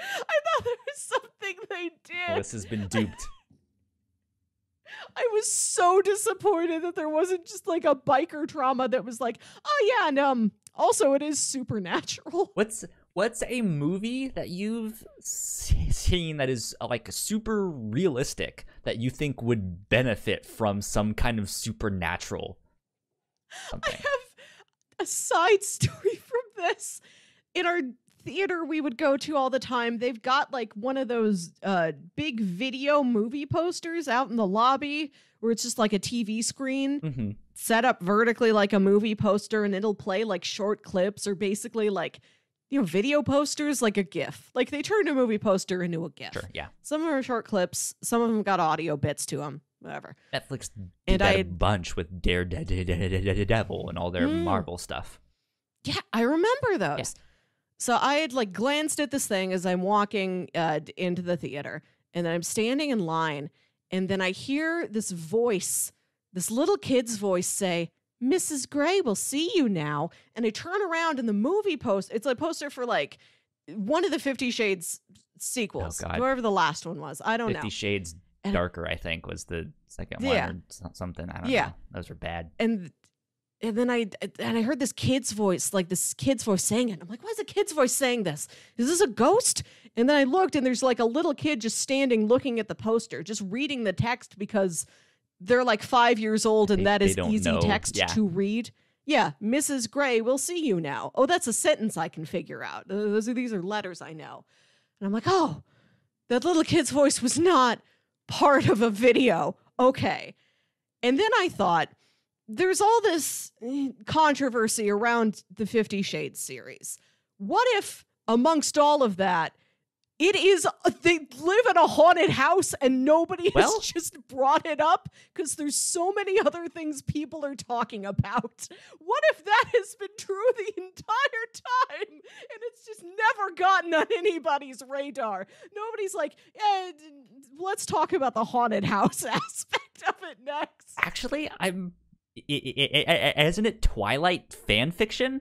I thought there was something they did. This has been duped." (laughs) I was so disappointed that there wasn't just like a biker trauma that was like, oh yeah, and um, also, it is supernatural. (laughs) What's what's a movie that you've seen that is uh, like super realistic that you think would benefit from some kind of supernatural? Something? I have a side (laughs) story from this in our theater we would go to all the time, they've got like one of those uh, big video movie posters out in the lobby where it's just like a TV screen mm-hmm. set up vertically like a movie poster and it'll play like short clips or basically like you know video posters like a gif like they turned a movie poster into a gif sure, yeah some of them are short clips some of them got audio bits to them whatever netflix and I, a bunch with daredevil and all their mm. marvel stuff yeah i remember those so I had like glanced at this thing as I'm walking uh, into the theater, and then I'm standing in line, and then I hear this voice, this little kid's voice, say, "Mrs. Gray will see you now." And I turn around, and the movie post it's a poster for like one of the Fifty Shades sequels, oh, whoever the last one was. I don't 50 know. Fifty Shades and Darker, I think, was the second yeah. one or something. I don't yeah. know. Those are bad. And and then I and I heard this kid's voice, like this kid's voice saying it. I'm like, why is a kid's voice saying this? Is this a ghost? And then I looked, and there's like a little kid just standing, looking at the poster, just reading the text because they're like five years old, and they, that is easy know. text yeah. to read. Yeah, Mrs. Gray, we'll see you now. Oh, that's a sentence I can figure out. Those are these are letters I know, and I'm like, oh, that little kid's voice was not part of a video. Okay, and then I thought there's all this eh, controversy around the 50 shades series what if amongst all of that it is uh, they live in a haunted house and nobody well, has (laughs) just brought it up because there's so many other things people are talking about what if that has been true the entire time and it's just never gotten on anybody's radar nobody's like eh, let's talk about the haunted house (laughs) aspect of it next actually i'm isn't it Twilight fan fiction?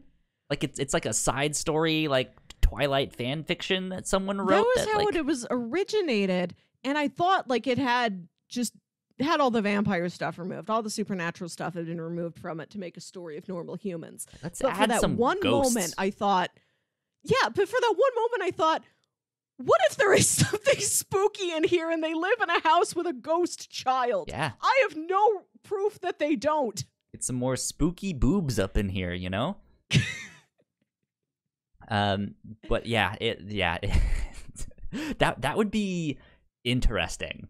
Like it's it's like a side story, like Twilight fan fiction that someone wrote. That was that, how like... it was originated, and I thought like it had just had all the vampire stuff removed, all the supernatural stuff had been removed from it to make a story of normal humans. Let's but add for that some one ghosts. moment, I thought, yeah, but for that one moment, I thought, what if there is (laughs) something spooky in here and they live in a house with a ghost child? Yeah. I have no proof that they don't. It's some more spooky boobs up in here, you know? (laughs) um but yeah, it yeah. (laughs) that that would be interesting.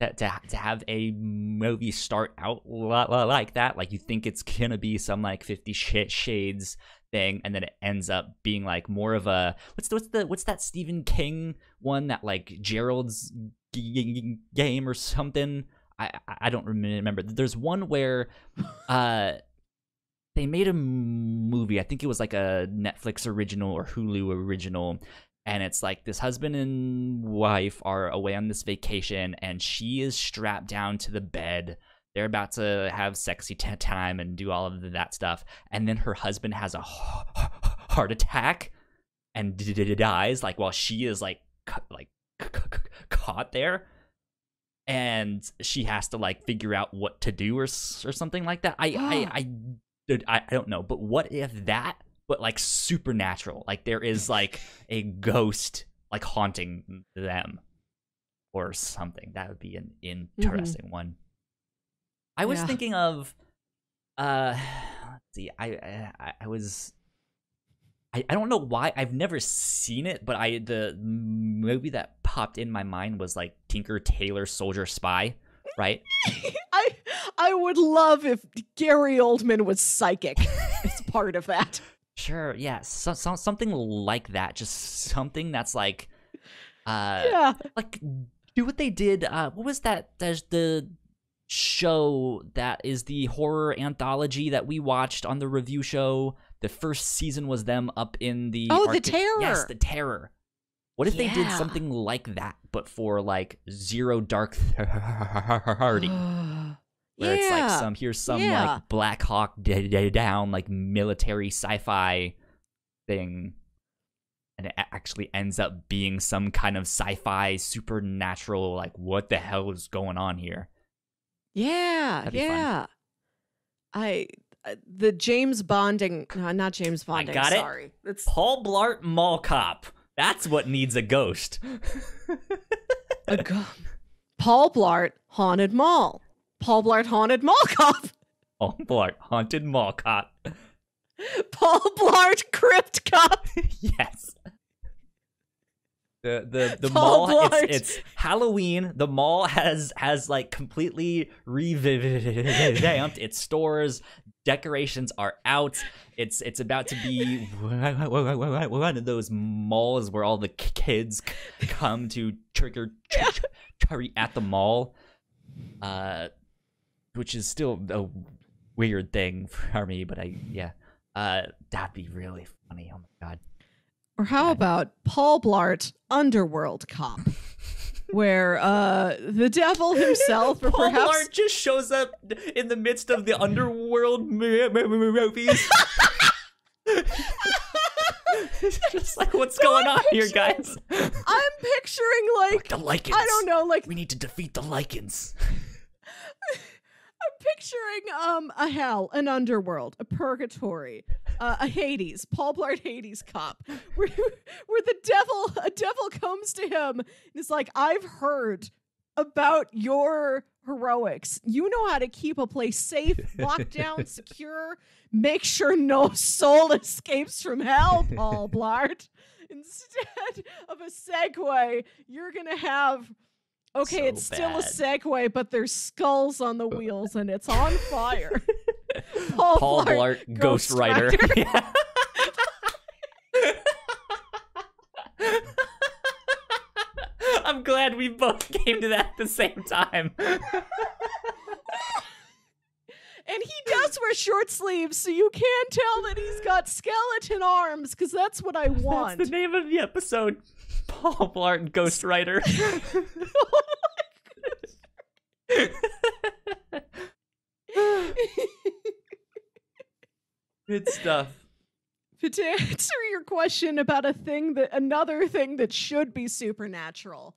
To, to, to have a movie start out like that, like you think it's gonna be some like Fifty Shades thing and then it ends up being like more of a what's the, what's the what's that Stephen King one that like Gerald's g- game or something I I don't remember there's one where (laughs) uh they made a movie I think it was like a Netflix original or Hulu original and it's like this husband and wife are away on this vacation and she is strapped down to the bed they're about to have sexy t- time and do all of that stuff. And then her husband has a heart attack and dies, like while she is like like caught there, and she has to like figure out what to do or or something like that. I I, (gasps) I I I don't know, but what if that? But like supernatural, like there is like a ghost like haunting them or something. That would be an mm-hmm. interesting mm-hmm. one. I was yeah. thinking of, uh, let's (sighs) see, I, uh, I, I was, I, I don't know why I've never seen it, but I the movie that popped in my mind was like Tinker Tailor Soldier Spy, right? (laughs) I I would love if Gary Oldman was psychic (laughs) as part of that. Sure, yeah, so, so, something like that. Just something that's like, uh, yeah, like do what they did. Uh, what was that? There's the show that is the horror anthology that we watched on the review show. The first season was them up in the Oh, Arctic. the terror. Yes, the terror. What if yeah. they did something like that but for like Zero Dark (laughs) Thirty? (sighs) where yeah. it's like some here's some yeah. like Black Hawk down like military sci-fi thing and it actually ends up being some kind of sci-fi supernatural like what the hell is going on here yeah, yeah. I uh, the James Bonding, no, not James Bonding. I got sorry. it. It's Paul Blart Mall Cop. That's what needs a ghost. (laughs) (laughs) a go- Paul Blart Haunted Mall. Paul Blart Haunted Mall Cop. Paul Blart Haunted Mall Cop. (laughs) Paul Blart Crypt Cop. yes the the (laughs) the Tall mall it's, it's, halloween the mall has has like completely revamped its stores decorations are out it's it's about to be (laughs) one of those malls where all the kids come to trick or treat at the mall uh which is still a weird thing for me but i yeah uh that'd be really funny oh my god or how about Paul Blart, Underworld Cop? (laughs) where uh, the devil himself, or Paul perhaps Blart just shows up in the midst of the underworld movies. (laughs) just like what's going on here, guys? I'm picturing like the lichens. I don't know, like we need to defeat the lichens picturing um a hell, an underworld, a purgatory, uh, a Hades, Paul Blart Hades cop, (laughs) where where the devil a devil comes to him and is like, "I've heard about your heroics. You know how to keep a place safe, locked down, (laughs) secure. Make sure no soul escapes from hell, Paul Blart." (laughs) Instead of a segue, you're gonna have Okay, so it's still bad. a Segway, but there's skulls on the uh. wheels and it's on fire. (laughs) Paul, Paul Blart, Blart Ghost, Ghost Rider. Rider. Yeah. (laughs) (laughs) I'm glad we both came to that at the same time. and he does wear short sleeves, so you can tell that he's got skeleton arms, because that's what I want. That's the name of the episode. Paul Blart Ghost Rider. (laughs) Oh Good stuff. But (laughs) to answer your question about a thing that another thing that should be supernatural,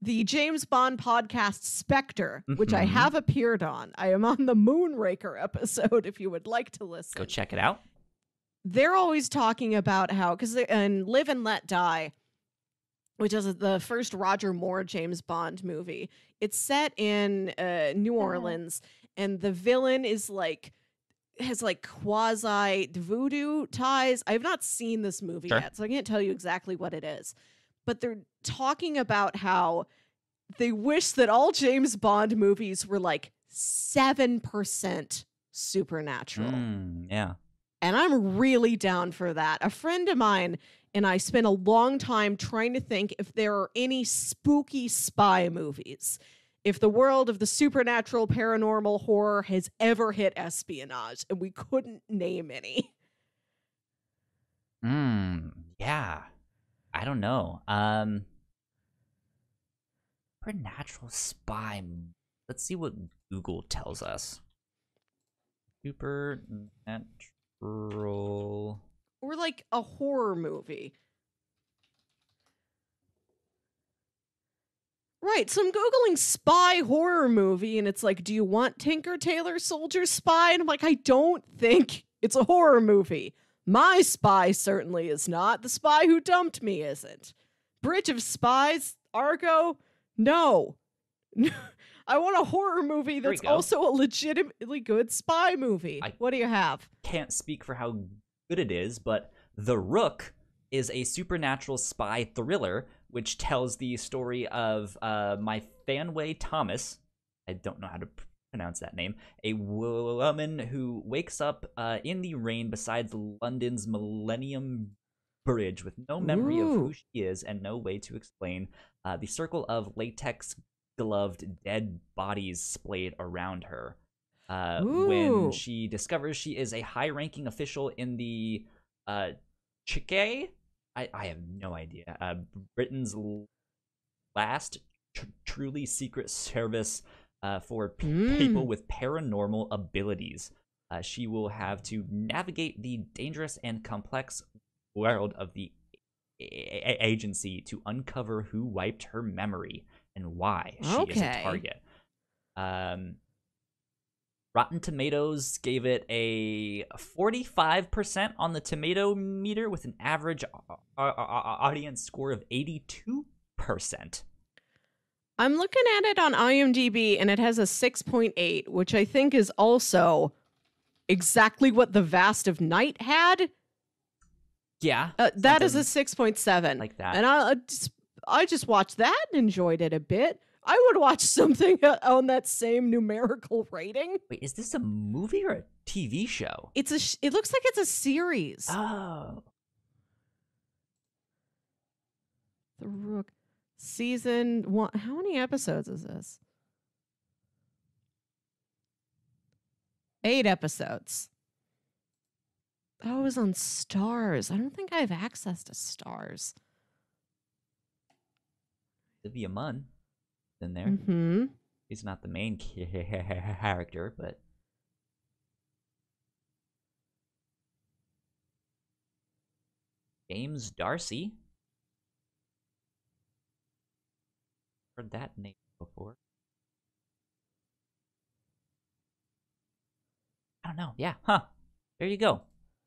the James Bond podcast Spectre, mm-hmm. which I mm-hmm. have appeared on. I am on the Moonraker episode if you would like to listen. Go check it out. They're always talking about how, because in Live and Let Die, which is the first Roger Moore James Bond movie. It's set in uh, New Orleans, and the villain is like has like quasi voodoo ties. I've not seen this movie sure. yet, so I can't tell you exactly what it is. But they're talking about how they wish that all James Bond movies were like seven percent supernatural. Mm, yeah. And I'm really down for that. A friend of mine and I spent a long time trying to think if there are any spooky spy movies. If the world of the supernatural, paranormal, horror has ever hit espionage, and we couldn't name any. Hmm. yeah. I don't know. Um supernatural spy. Let's see what Google tells us. Supernatural or like a horror movie. Right, so I'm googling spy horror movie and it's like, do you want Tinker Tailor Soldier Spy? And I'm like, I don't think it's a horror movie. My spy certainly is not. The spy who dumped me isn't. Bridge of Spies, Argo, no. (laughs) I want a horror movie that's also a legitimately good spy movie. I what do you have? Can't speak for how good it is, but The Rook is a supernatural spy thriller which tells the story of uh, my fanway Thomas. I don't know how to pronounce that name. A woman who wakes up uh, in the rain beside London's Millennium Bridge with no memory Ooh. of who she is and no way to explain uh, the circle of latex gloved dead bodies splayed around her uh, when she discovers she is a high ranking official in the uh, Chike. I, I have no idea. Uh, Britain's last tr- truly secret service uh, for p- mm. people with paranormal abilities. Uh, she will have to navigate the dangerous and complex world of the a- a- agency to uncover who wiped her memory and why she okay. is a target. Um, Rotten Tomatoes gave it a 45% on the tomato meter with an average uh, uh, uh, audience score of 82%. I'm looking at it on IMDb and it has a 6.8, which I think is also exactly what The Vast of Night had. Yeah. Uh, that is a 6.7. Like that. And I, I just, I just watched that and enjoyed it a bit. I would watch something (laughs) on that same numerical rating. Wait, is this a movie or a TV show? It's a. Sh- it looks like it's a series. Oh. The Rook, season one. How many episodes is this? Eight episodes. Oh, it was on Stars. I don't think I have access to Stars. Olivia Munn in there. Mm-hmm. He's not the main (laughs) character, but James Darcy. Heard that name before. I don't know. Yeah, huh. There you go.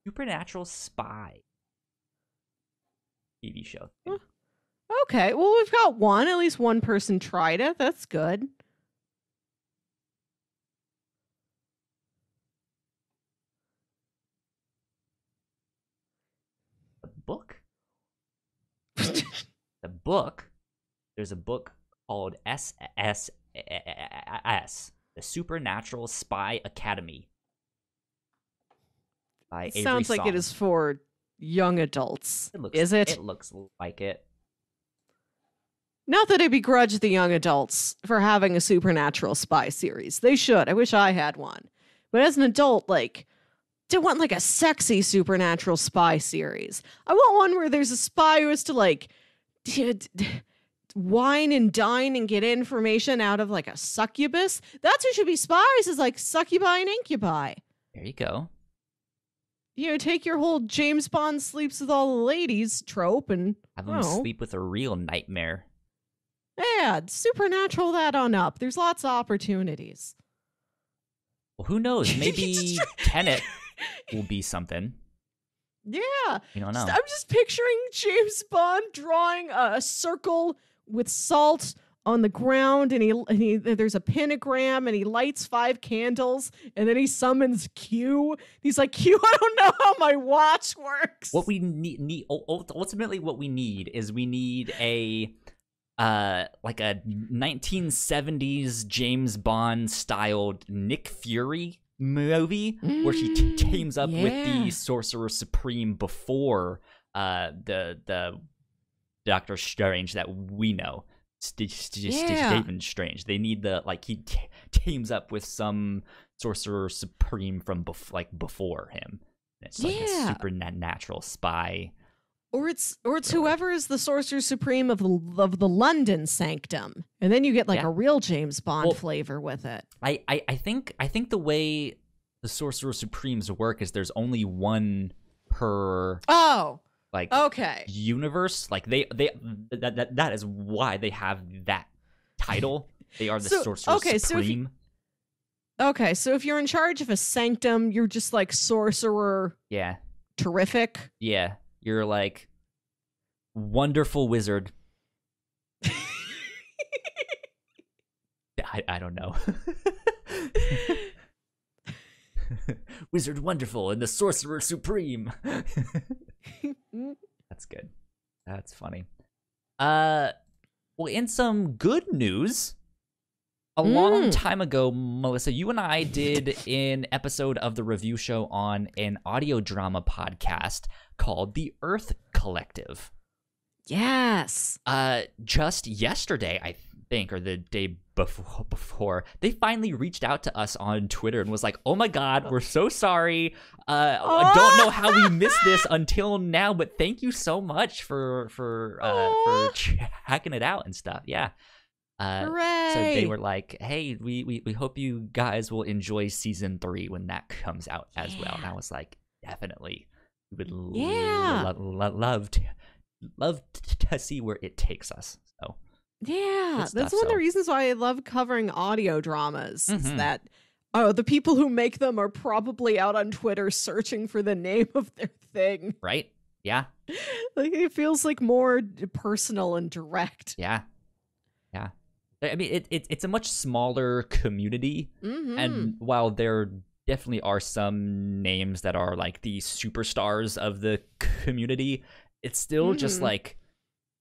Supernatural spy TV show. Okay. Well, we've got one. At least one person tried it. That's good. A book? (laughs) A book? There's a book called SSS, the Supernatural Spy Academy. By it Avery sounds like Song. it is for young adults. It looks, is it? It looks like it. Not that I begrudge the young adults for having a supernatural spy series. They should. I wish I had one. But as an adult, like, I want like a sexy supernatural spy series. I want one where there's a spy who has to like d- d- wine and dine and get information out of like a succubus. That's who should be spies is like succubi and incubi. There you go. You know, take your whole James Bond sleeps with all the ladies trope and have them sleep with a real nightmare. Yeah, supernatural that on up. There's lots of opportunities. Well, who knows? (laughs) Maybe (laughs) Tenet will be something. Yeah. You don't know. I'm just picturing James Bond drawing a, circle with salt on the ground and he, and he there's a pentagram and he lights five candles and then he summons Q. He's like, "Q, (laughs) I don't know how my watch works." What we need, need ultimately what we need is we need a uh, like a 1970s James Bond styled Nick Fury movie mm, where she teams up yeah. with the Sorcerer Supreme before uh, the the Doctor Strange that we know. St- st- yeah. Stephen Strange. They need the like he t- teams up with some Sorcerer Supreme from bef- like before him. It's like yeah. a supernatural spy or it's or it's whoever is the sorcerer supreme of the of the London sanctum, and then you get like yeah. a real James Bond well, flavor with it. I, I I think I think the way the sorcerer supremes work is there's only one per oh like okay universe like they they that that, that is why they have that title. they are the so, sorcerer okay, supreme. So okay, so if you're in charge of a sanctum, you're just like sorcerer. Yeah. Terrific. Yeah you're like wonderful wizard. I, I don't know. (laughs) wizard wonderful and the sorcerer supreme. (laughs) That's good. That's funny. Uh well, in some good news, a mm. long time ago, Melissa, you and I did an episode of the review show on an audio drama podcast called The Earth Collective. Yes. Uh, just yesterday, I think, or the day before, before they finally reached out to us on Twitter and was like, "Oh my God, we're so sorry. Uh, oh. I don't know how we oh. missed this until now, but thank you so much for for uh, oh. for checking it out and stuff." Yeah. Uh, so they were like, "Hey, we, we we hope you guys will enjoy season three when that comes out as yeah. well." And I was like, "Definitely, we would yeah. lo- lo- love to love to see where it takes us." So yeah, stuff, that's one so. of the reasons why I love covering audio dramas. Mm-hmm. Is that oh, the people who make them are probably out on Twitter searching for the name of their thing, right? Yeah, (laughs) like it feels like more personal and direct. Yeah, yeah. I mean, it, it it's a much smaller community, mm-hmm. and while there definitely are some names that are like the superstars of the community, it's still mm-hmm. just mm. like,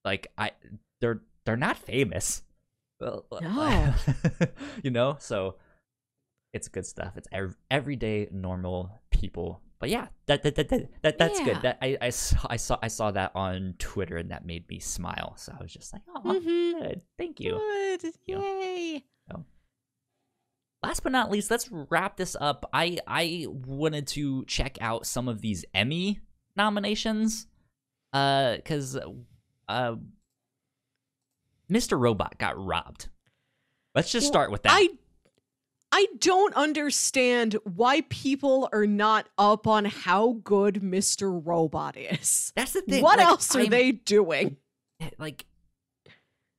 like I they're they're not famous. (laughs) no. you know, so it's good stuff. It's everyday normal people but yeah, that that, that, that, that that's yeah. good. That I, I saw I saw I saw that on Twitter and that made me smile. So I was just like, oh, mm-hmm. good. thank you, good. yay. So, last but not least, let's wrap this up. I I wanted to check out some of these Emmy nominations, uh, because uh, Mr. Robot got robbed. Let's just well, start with that. I I don't understand why people are not up on how good Mr. Robot is. That's the thing. What like, else are I'm, they doing? Eh, like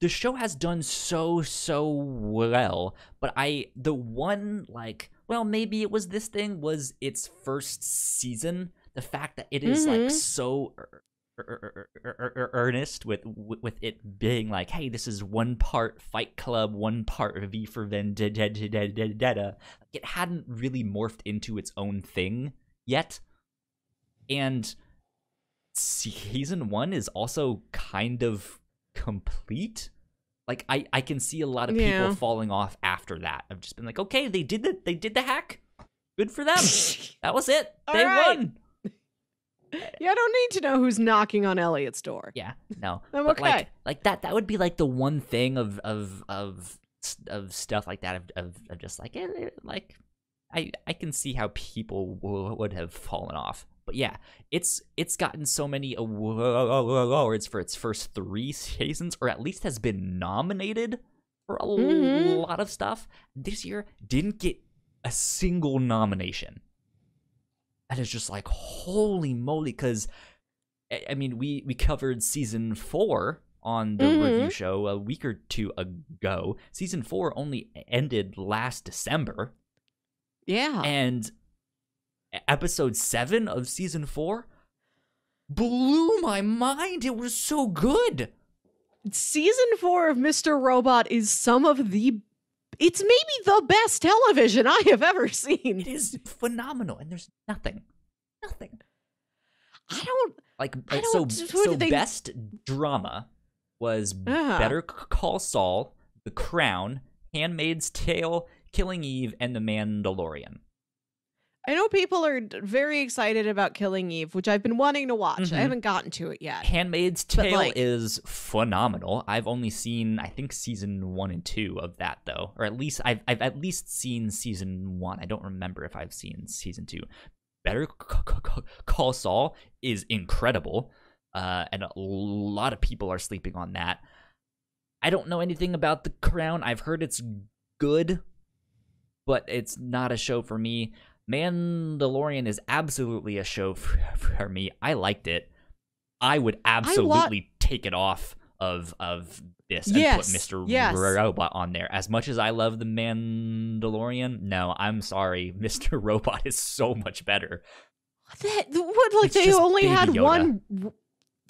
the show has done so so well, but I the one like well maybe it was this thing was its first season. The fact that it is, mm-hmm. like so er, earnest er, er, er, with with it being like, hey, this is one part Fight Club, one part V for Vendetta. It hadn't really morphed into its own thing yet, and season one is also kind of complete. Like I, I can see a lot of people yeah. falling off after that. I've just been like, okay, they did the they did the hack. Good for them. (laughs) that was it. All they right. won yeah, I don't need to know who's knocking on Elliot's door. Yeah, no. (laughs) I'm but okay. Like, like, that, that would be like the one thing of of of of stuff like that of of, of just like eh, eh like I I can see how people w- would have fallen off. But yeah, it's it's gotten so many awards for its first three seasons, or at least has been nominated for a mm-hmm. lot of stuff. This year didn't get a single nomination and it's just like holy moly because I mean, we we covered season four on the mm-hmm. review show a week or two ago. Season four only ended last December. Yeah, and episode seven of season four blew my mind. It was so good. Season four of Mr. Robot is some of the it's maybe the best television I have ever seen. It is phenomenal, and there's nothing, nothing. I don't like. I don't, so, so they... best drama was uh-huh. Better Call Saul, The Crown, Handmaid's Tale, Killing Eve, and The Mandalorian. I know people are very excited about Killing Eve, which I've been wanting to watch. Mm-hmm. I haven't gotten to it yet. Handmaid's Tale like, is phenomenal. I've only seen I think season 1 and 2 of that though, or at least I've I've at least seen season 1. I don't remember if I've seen season 2. Better Call Saul is incredible. Uh, and a lot of people are sleeping on that. I don't know anything about The Crown. I've heard it's good, but it's not a show for me. Mandalorian is absolutely a show (laughs) for, for me. I liked it. I would absolutely I lo- take it off of of this yes, and put Mr. Yes. Robot on there. As much as I love the Mandalorian, no, I'm sorry, (laughs) Mr. Robot is so much better. That what like it's they only had Yoda. one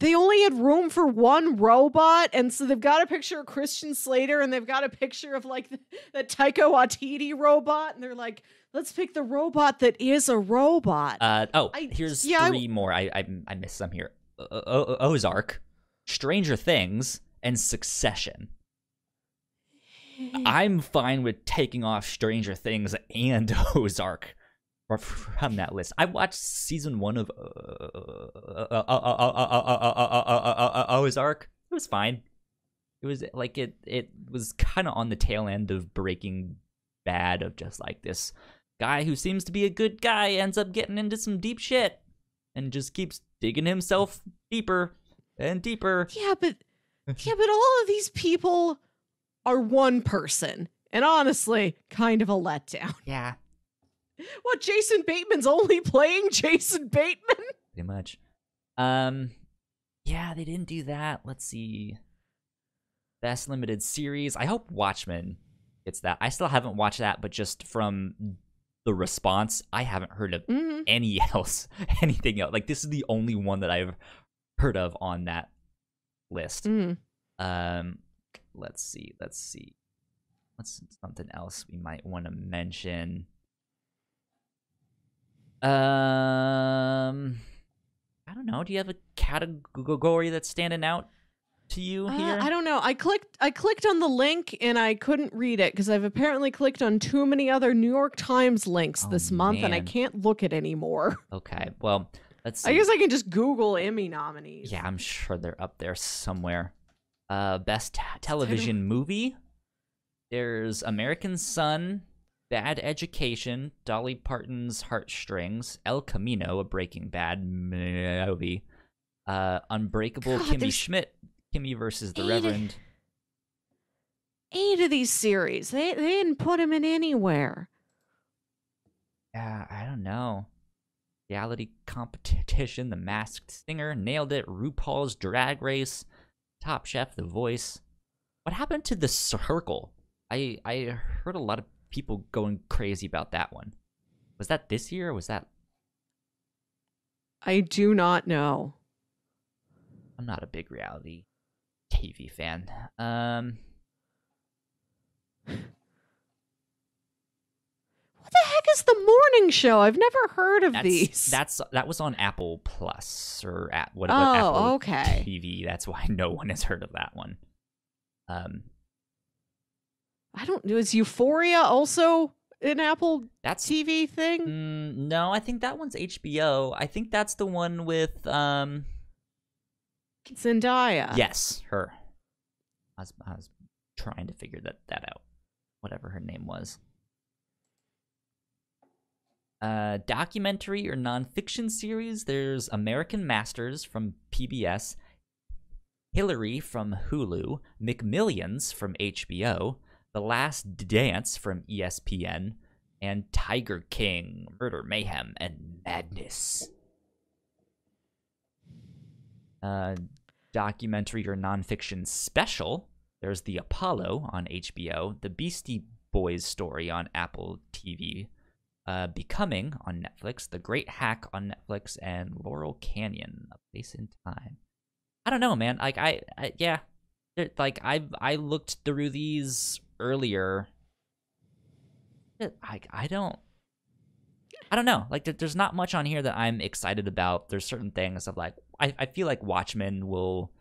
they only had room for one robot, and so they've got a picture of Christian Slater, and they've got a picture of like (laughs) the, the Taiko Waititi robot, and they're like, let's pick the robot that is a robot. Uh, oh, I, here's yeah, three I, more. I, I, I missed some here. O- o- Ozark, Stranger Things, and Succession. (sighs) I'm fine with taking off Stranger Things and (laughs) Ozark from that list. I watched season one of uh, uh, uh, Noah's Ark. It was fine. It was like it it was kind of on the tail end of Breaking Bad of just like this guy who seems to be a good guy ends up getting into some deep shit and just keeps digging himself deeper and deeper. Yeah, but yeah, but all of these people are one person. And honestly, kind of a letdown. (laughs) Yeah. What Jason Bateman's only playing Jason Bateman? Pretty much. Um yeah, they didn't do that. Let's see. Best limited series. I hope Watchmen gets that. I still haven't watched that, but just from the response, I haven't heard of mm-hmm. any (laughs) else, anything else. Like this is the only one that I've heard of on that list. Mm-hmm. Um, let's see, let's see, what's something else we might want to mention. Um, I don't know. Do you have a category that's standing out to you uh, here? I don't know. I clicked I clicked on the link and I couldn't read it because I've apparently clicked on too many other New York Times links oh, this month man. and I can't look at anymore. (laughs) Okay. Well, let's see. I guess I can just Google Emmy nominees. Yeah, I'm sure they're up there somewhere. Uh best t- television movie. There's American Son, Bad Education, Dolly Parton's Heartstrings, El Camino, a Breaking Bad movie, uh, Unbreakable God, Kimmy Schmidt, Kimmy versus the eight Reverend. eight of these series, they they didn't put him in anywhere. Yeah, I don't know. Reality competition, The Masked Singer, nailed it. RuPaul's Drag Race, Top Chef, The Voice. What happened to The Circle? I I heard a lot of people going crazy about that one. Was that this year? Or was that? I do not know. I'm not a big reality TV fan. Um. What the heck is the morning show? I've never heard of that's, these. That's that was on Apple Plus or at what? Oh, Apple okay. TV. That's why (laughs) no one has heard of that one. Um, I don't know. Is Euphoria also an Apple that's, TV thing? Mm, no, I think that one's HBO. I think that's the one with um Zendaya. Yes, her. I was, I was trying to figure that that out. Whatever her name was. Uh, documentary or nonfiction series. There's American Masters from PBS, Hillary from Hulu, McMillions from HBO, the Last Dance from ESPN, and Tiger King, Murder, Mayhem, and Madness. Uh, documentary or nonfiction special. There's The Apollo on HBO, The Beastie Boys Story on Apple TV, uh, Becoming on Netflix, The Great Hack on Netflix, and Laurel Canyon, A Place in Time. I don't know, man. Like I, I yeah, like I, I looked through these earlier, I I don't I don't know. Like, there's not much on here that I'm excited about. There's certain things of like, I, I feel like Watchmen will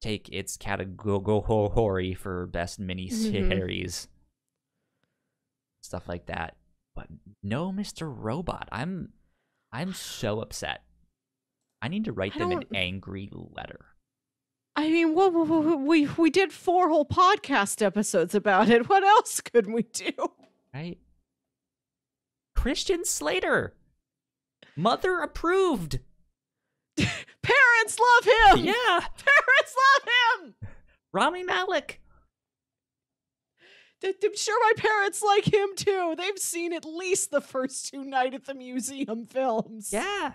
take its category for best mini series, mm-hmm. stuff like that. But no, Mr. Robot. I'm, I'm so upset. I need to write I them don't... an angry letter. I mean, we we did four whole podcast episodes about it. What else could we do? Right. Christian Slater, mother approved. (laughs) Parents love him. Yeah. Parents love him. Rami Malik. I'm sure my parents like him too. They've seen at least the first two Night at the Museum films. Yeah.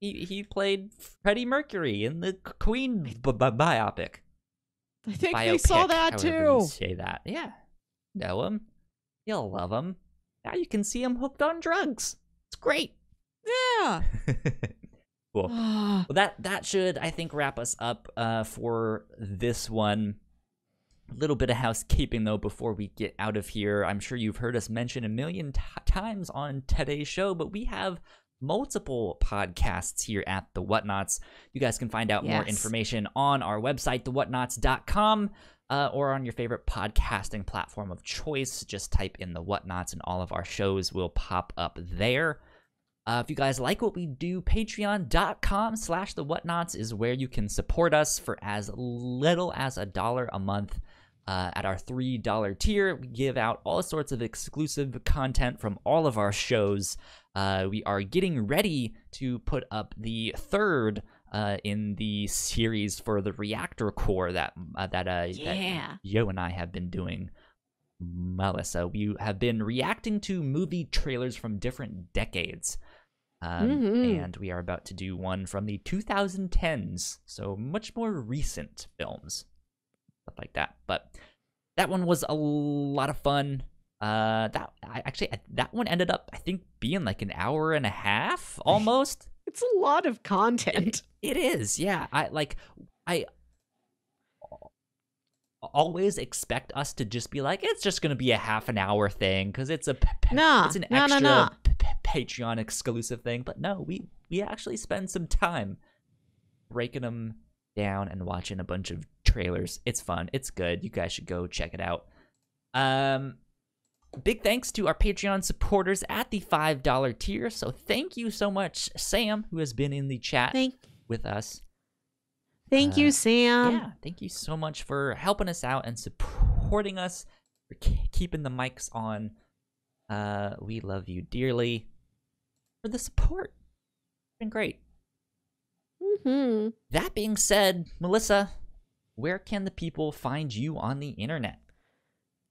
He he played Freddie Mercury in the Queen biopic. I think we saw that too. you too. Say that, yeah. Know him, you'll love him. Now you can see him hooked on drugs. It's great. Yeah. (laughs) cool. Ah. well, that that should I think wrap us up uh, for this one. A little bit of housekeeping though before we get out of here. I'm sure you've heard us mention a million t- times on today's show, but we have multiple podcasts here at The Whatnots. You guys can find out yes. more information on our website, thewhatnots.com, uh, or on your favorite podcasting platform of choice. Just type in The Whatnots, and all of our shows will pop up there. Uh, if you guys like what we do, patreon.com slash the whatnots is where you can support us for as little as a dollar a month. Uh, at our $3 tier, we give out all sorts of exclusive content from all of our shows. Uh, we are getting ready to put up the third uh, in the series for the reactor core that uh, uh, that, yeah. that Yo and I have been doing. Melissa, we have been reacting to movie trailers from different decades. Um, mm-hmm. And we are about to do one from the 2010s, so much more recent films stuff like that. But that one was a lot of fun. Uh, that I actually that one ended up I think being like an hour and a half (laughs) almost. it's a lot of content. It, it is, yeah. I like I always expect us to just be like it's just gonna be a half an hour thing because it's a nah, it's an nah, extra nah, Patreon exclusive thing. But no, we we actually spend some time breaking them down and watching a bunch of trailers. It's fun. It's good. You guys should go check it out. Um, big thanks to our Patreon supporters at the $5 tier. So thank you so much, Sam, who has been in the chat thank- with us. Thank uh, you, Sam. Yeah, thank you so much for helping us out and supporting us, for k- keeping the mics on. Uh, we love you dearly for the support. It's been great. Mm-hmm. That being said, Melissa, where can the people find you on the internet?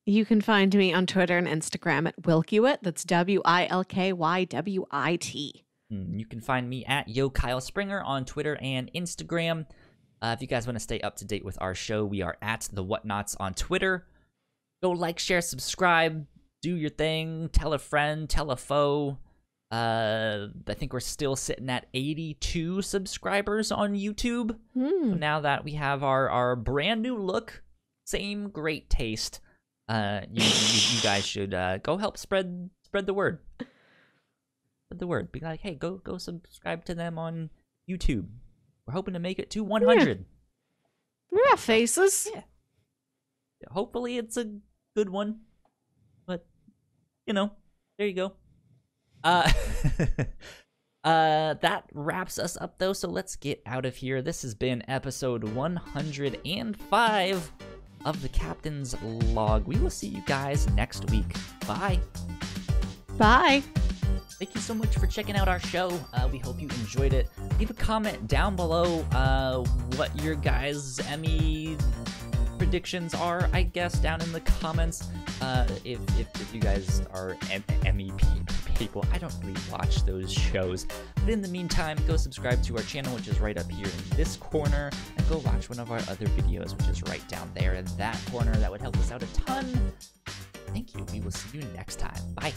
You can find me on Twitter and Instagram at Wilkywit. That's W I L K Y W I T. Hmm, you can find me at Yo Kyle Springer on Twitter and Instagram. Uh, if you guys want to stay up to date with our show, we are at the Whatnots on Twitter. Go like, share, subscribe, do your thing, tell a friend, tell a foe uh, I think we're still sitting at 82 subscribers on YouTube. Mm. So now that we have our, our brand new look, same great taste, uh, you, you, you, guys should uh, go help spread spread the word. Spread the word. Be like, hey, go go subscribe to them on YouTube. We're hoping to make it to 100. Yeah, yeah faces. Yeah. Hopefully, it's a good one. But you know, there you go. Uh, (laughs) (laughs) uh, that wraps us up though, so let's get out of here. This has been episode 105 of the Captain's Log. We will see you guys next week. Bye. Bye. Thank you so much for checking out our show. Uh, we hope you enjoyed it. Leave a comment down below uh, what your guys' Emmy predictions are, I guess, down in the comments. Uh, if, if, if, you guys are M MEP people, I don't really watch those shows. But in the meantime, go subscribe to our channel, which is right up here in this corner, and go watch one of our other videos, which is right down there in that corner. That would help us out a ton. Thank you. We will see you next time. Bye.